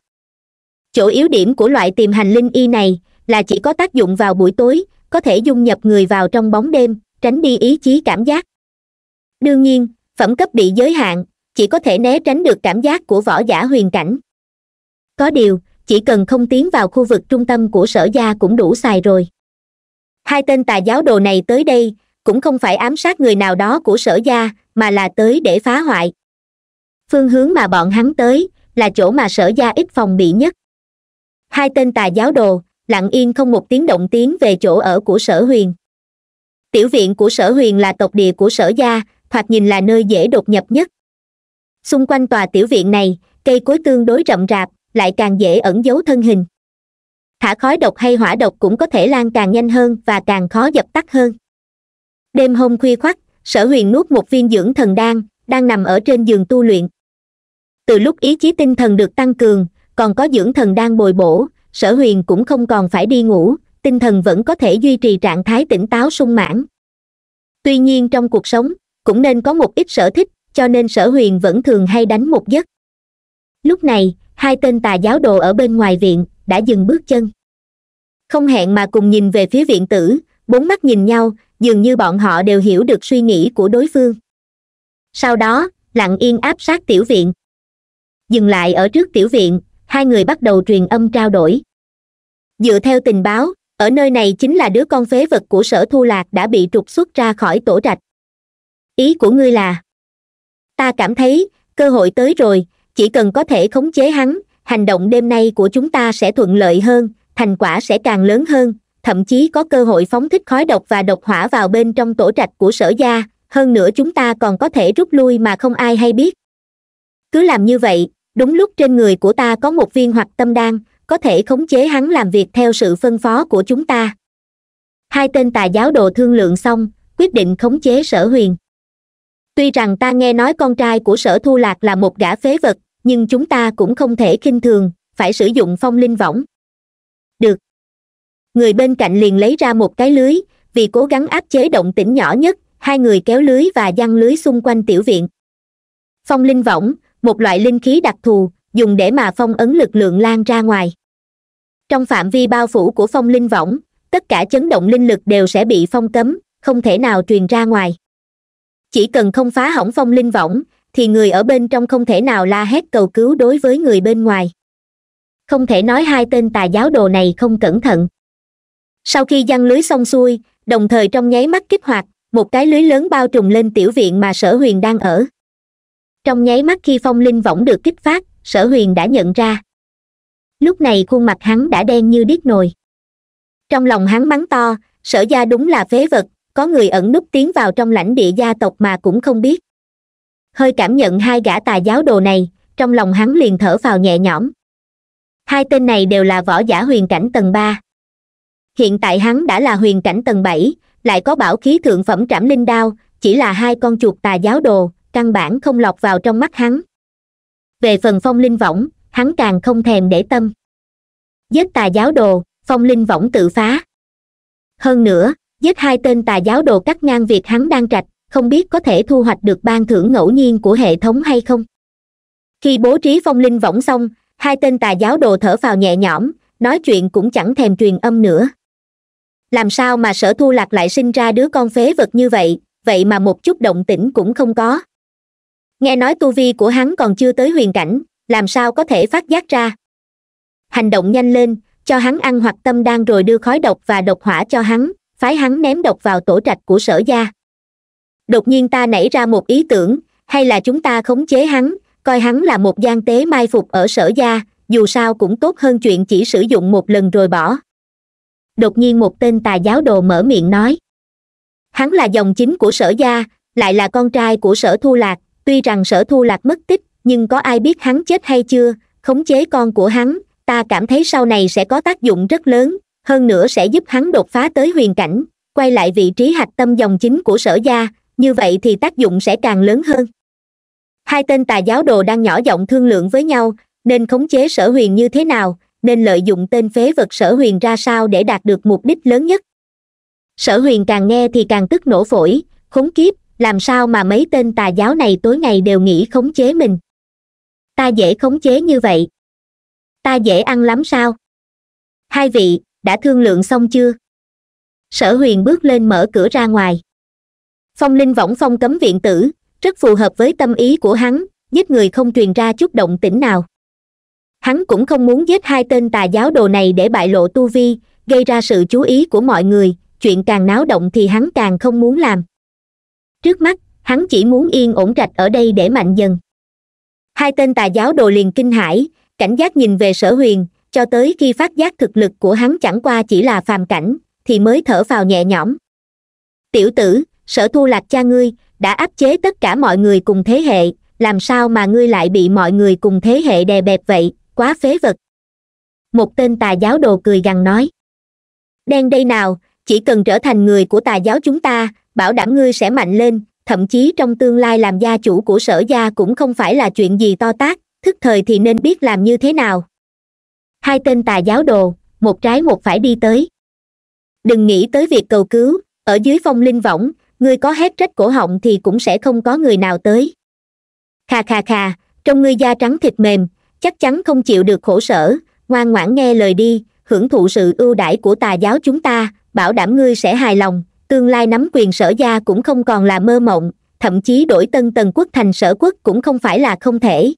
chỗ yếu điểm của loại tiềm hành linh y này là chỉ có tác dụng vào buổi tối có thể dung nhập người vào trong bóng đêm tránh đi ý chí cảm giác đương nhiên phẩm cấp bị giới hạn chỉ có thể né tránh được cảm giác của võ giả huyền cảnh có điều chỉ cần không tiến vào khu vực trung tâm của sở gia cũng đủ xài rồi hai tên tà giáo đồ này tới đây cũng không phải ám sát người nào đó của sở gia mà là tới để phá hoại phương hướng mà bọn hắn tới là chỗ mà sở gia ít phòng bị nhất hai tên tà giáo đồ lặng yên không một tiếng động tiến về chỗ ở của sở huyền tiểu viện của sở huyền là tộc địa của sở gia thoạt nhìn là nơi dễ đột nhập nhất xung quanh tòa tiểu viện này cây cối tương đối rậm rạp lại càng dễ ẩn giấu thân hình thả khói độc hay hỏa độc cũng có thể lan càng nhanh hơn và càng khó dập tắt hơn đêm hôm khuya khoắt sở huyền nuốt một viên dưỡng thần đan đang nằm ở trên giường tu luyện từ lúc ý chí tinh thần được tăng cường còn có dưỡng thần đan bồi bổ sở huyền cũng không còn phải đi ngủ tinh thần vẫn có thể duy trì trạng thái tỉnh táo sung mãn tuy nhiên trong cuộc sống cũng nên có một ít sở thích cho nên sở huyền vẫn thường hay đánh một giấc lúc này hai tên tà giáo đồ ở bên ngoài viện đã dừng bước chân không hẹn mà cùng nhìn về phía viện tử bốn mắt nhìn nhau dường như bọn họ đều hiểu được suy nghĩ của đối phương sau đó lặng yên áp sát tiểu viện dừng lại ở trước tiểu viện hai người bắt đầu truyền âm trao đổi dựa theo tình báo ở nơi này chính là đứa con phế vật của sở thu lạc đã bị trục xuất ra khỏi tổ trạch ý của ngươi là ta cảm thấy cơ hội tới rồi chỉ cần có thể khống chế hắn hành động đêm nay của chúng ta sẽ thuận lợi hơn thành quả sẽ càng lớn hơn thậm chí có cơ hội phóng thích khói độc và độc hỏa vào bên trong tổ trạch của sở gia hơn nữa chúng ta còn có thể rút lui mà không ai hay biết cứ làm như vậy đúng lúc trên người của ta có một viên hoặc tâm đan có thể khống chế hắn làm việc theo sự phân phó của chúng ta hai tên tà giáo đồ thương lượng xong quyết định khống chế sở huyền tuy rằng ta nghe nói con trai của sở thu lạc là một gã phế vật nhưng chúng ta cũng không thể khinh thường phải sử dụng phong linh võng được người bên cạnh liền lấy ra một cái lưới vì cố gắng áp chế động tĩnh nhỏ nhất hai người kéo lưới và giăng lưới xung quanh tiểu viện phong linh võng một loại linh khí đặc thù dùng để mà phong ấn lực lượng lan ra ngoài trong phạm vi bao phủ của phong linh võng tất cả chấn động linh lực đều sẽ bị phong cấm không thể nào truyền ra ngoài chỉ cần không phá hỏng phong linh võng thì người ở bên trong không thể nào la hét cầu cứu đối với người bên ngoài không thể nói hai tên tà giáo đồ này không cẩn thận sau khi giăng lưới xong xuôi đồng thời trong nháy mắt kích hoạt một cái lưới lớn bao trùm lên tiểu viện mà sở huyền đang ở trong nháy mắt khi phong linh võng được kích phát sở huyền đã nhận ra lúc này khuôn mặt hắn đã đen như điếc nồi trong lòng hắn mắng to sở gia đúng là phế vật có người ẩn núp tiến vào trong lãnh địa gia tộc mà cũng không biết hơi cảm nhận hai gã tà giáo đồ này trong lòng hắn liền thở vào nhẹ nhõm hai tên này đều là võ giả huyền cảnh tầng ba hiện tại hắn đã là huyền cảnh tầng bảy lại có bảo khí thượng phẩm trảm linh đao chỉ là hai con chuột tà giáo đồ căn bản không lọc vào trong mắt hắn về phần phong linh võng hắn càng không thèm để tâm giết tà giáo đồ phong linh võng tự phá hơn nữa giết hai tên tà giáo đồ cắt ngang việc hắn đang trạch không biết có thể thu hoạch được ban thưởng ngẫu nhiên của hệ thống hay không khi bố trí phong linh võng xong hai tên tà giáo đồ thở vào nhẹ nhõm nói chuyện cũng chẳng thèm truyền âm nữa làm sao mà sở thu lạc lại sinh ra đứa con phế vật như vậy vậy mà một chút động tĩnh cũng không có nghe nói tu vi của hắn còn chưa tới huyền cảnh làm sao có thể phát giác ra hành động nhanh lên cho hắn ăn hoặc tâm đan rồi đưa khói độc và độc hỏa cho hắn phái hắn ném độc vào tổ trạch của sở gia đột nhiên ta nảy ra một ý tưởng hay là chúng ta khống chế hắn coi hắn là một gian tế mai phục ở sở gia dù sao cũng tốt hơn chuyện chỉ sử dụng một lần rồi bỏ đột nhiên một tên tà giáo đồ mở miệng nói hắn là dòng chính của sở gia lại là con trai của sở thu lạc tuy rằng sở thu lạc mất tích nhưng có ai biết hắn chết hay chưa khống chế con của hắn ta cảm thấy sau này sẽ có tác dụng rất lớn hơn nữa sẽ giúp hắn đột phá tới huyền cảnh quay lại vị trí hạch tâm dòng chính của sở gia như vậy thì tác dụng sẽ càng lớn hơn hai tên tà giáo đồ đang nhỏ giọng thương lượng với nhau nên khống chế sở huyền như thế nào nên lợi dụng tên phế vật sở huyền ra sao để đạt được mục đích lớn nhất sở huyền càng nghe thì càng tức nổ phổi khốn kiếp làm sao mà mấy tên tà giáo này tối ngày đều nghĩ khống chế mình ta dễ khống chế như vậy ta dễ ăn lắm sao hai vị đã thương lượng xong chưa sở huyền bước lên mở cửa ra ngoài phong linh võng phong cấm viện tử rất phù hợp với tâm ý của hắn giết người không truyền ra chút động tĩnh nào hắn cũng không muốn giết hai tên tà giáo đồ này để bại lộ tu vi gây ra sự chú ý của mọi người chuyện càng náo động thì hắn càng không muốn làm trước mắt hắn chỉ muốn yên ổn rạch ở đây để mạnh dần hai tên tà giáo đồ liền kinh hãi cảnh giác nhìn về sở huyền cho tới khi phát giác thực lực của hắn chẳng qua chỉ là phàm cảnh thì mới thở vào nhẹ nhõm tiểu tử sở thu lạc cha ngươi đã áp chế tất cả mọi người cùng thế hệ làm sao mà ngươi lại bị mọi người cùng thế hệ đè bẹp vậy quá phế vật một tên tà giáo đồ cười gằn nói đen đây nào chỉ cần trở thành người của tà giáo chúng ta bảo đảm ngươi sẽ mạnh lên thậm chí trong tương lai làm gia chủ của sở gia cũng không phải là chuyện gì to tát thức thời thì nên biết làm như thế nào hai tên tà giáo đồ một trái một phải đi tới đừng nghĩ tới việc cầu cứu ở dưới phong linh võng ngươi có hét rách cổ họng thì cũng sẽ không có người nào tới khà khà khà trong ngươi da trắng thịt mềm chắc chắn không chịu được khổ sở ngoan ngoãn nghe lời đi hưởng thụ sự ưu đãi của tà giáo chúng ta bảo đảm ngươi sẽ hài lòng tương lai nắm quyền sở gia cũng không còn là mơ mộng thậm chí đổi tân tần quốc thành sở quốc cũng không phải là không thể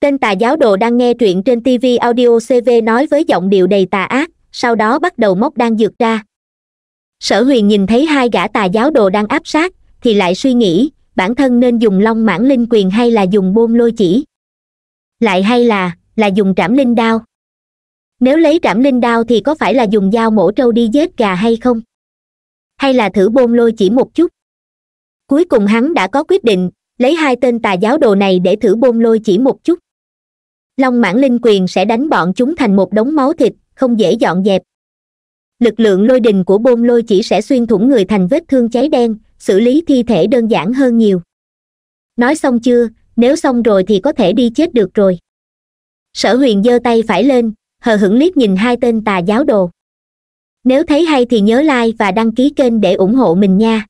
tên tà giáo đồ đang nghe truyện trên tv audio cv nói với giọng điệu đầy tà ác sau đó bắt đầu móc đang dược ra sở huyền nhìn thấy hai gã tà giáo đồ đang áp sát thì lại suy nghĩ bản thân nên dùng long mãn linh quyền hay là dùng bôn lôi chỉ lại hay là là dùng trảm linh đao nếu lấy trảm linh đao thì có phải là dùng dao mổ trâu đi giết gà hay không hay là thử bôn lôi chỉ một chút cuối cùng hắn đã có quyết định lấy hai tên tà giáo đồ này để thử bôn lôi chỉ một chút long mãn linh quyền sẽ đánh bọn chúng thành một đống máu thịt không dễ dọn dẹp lực lượng lôi đình của bôn lôi chỉ sẽ xuyên thủng người thành vết thương cháy đen xử lý thi thể đơn giản hơn nhiều nói xong chưa nếu xong rồi thì có thể đi chết được rồi sở huyền giơ tay phải lên hờ hững liếc nhìn hai tên tà giáo đồ nếu thấy hay thì nhớ like và đăng ký kênh để ủng hộ mình nha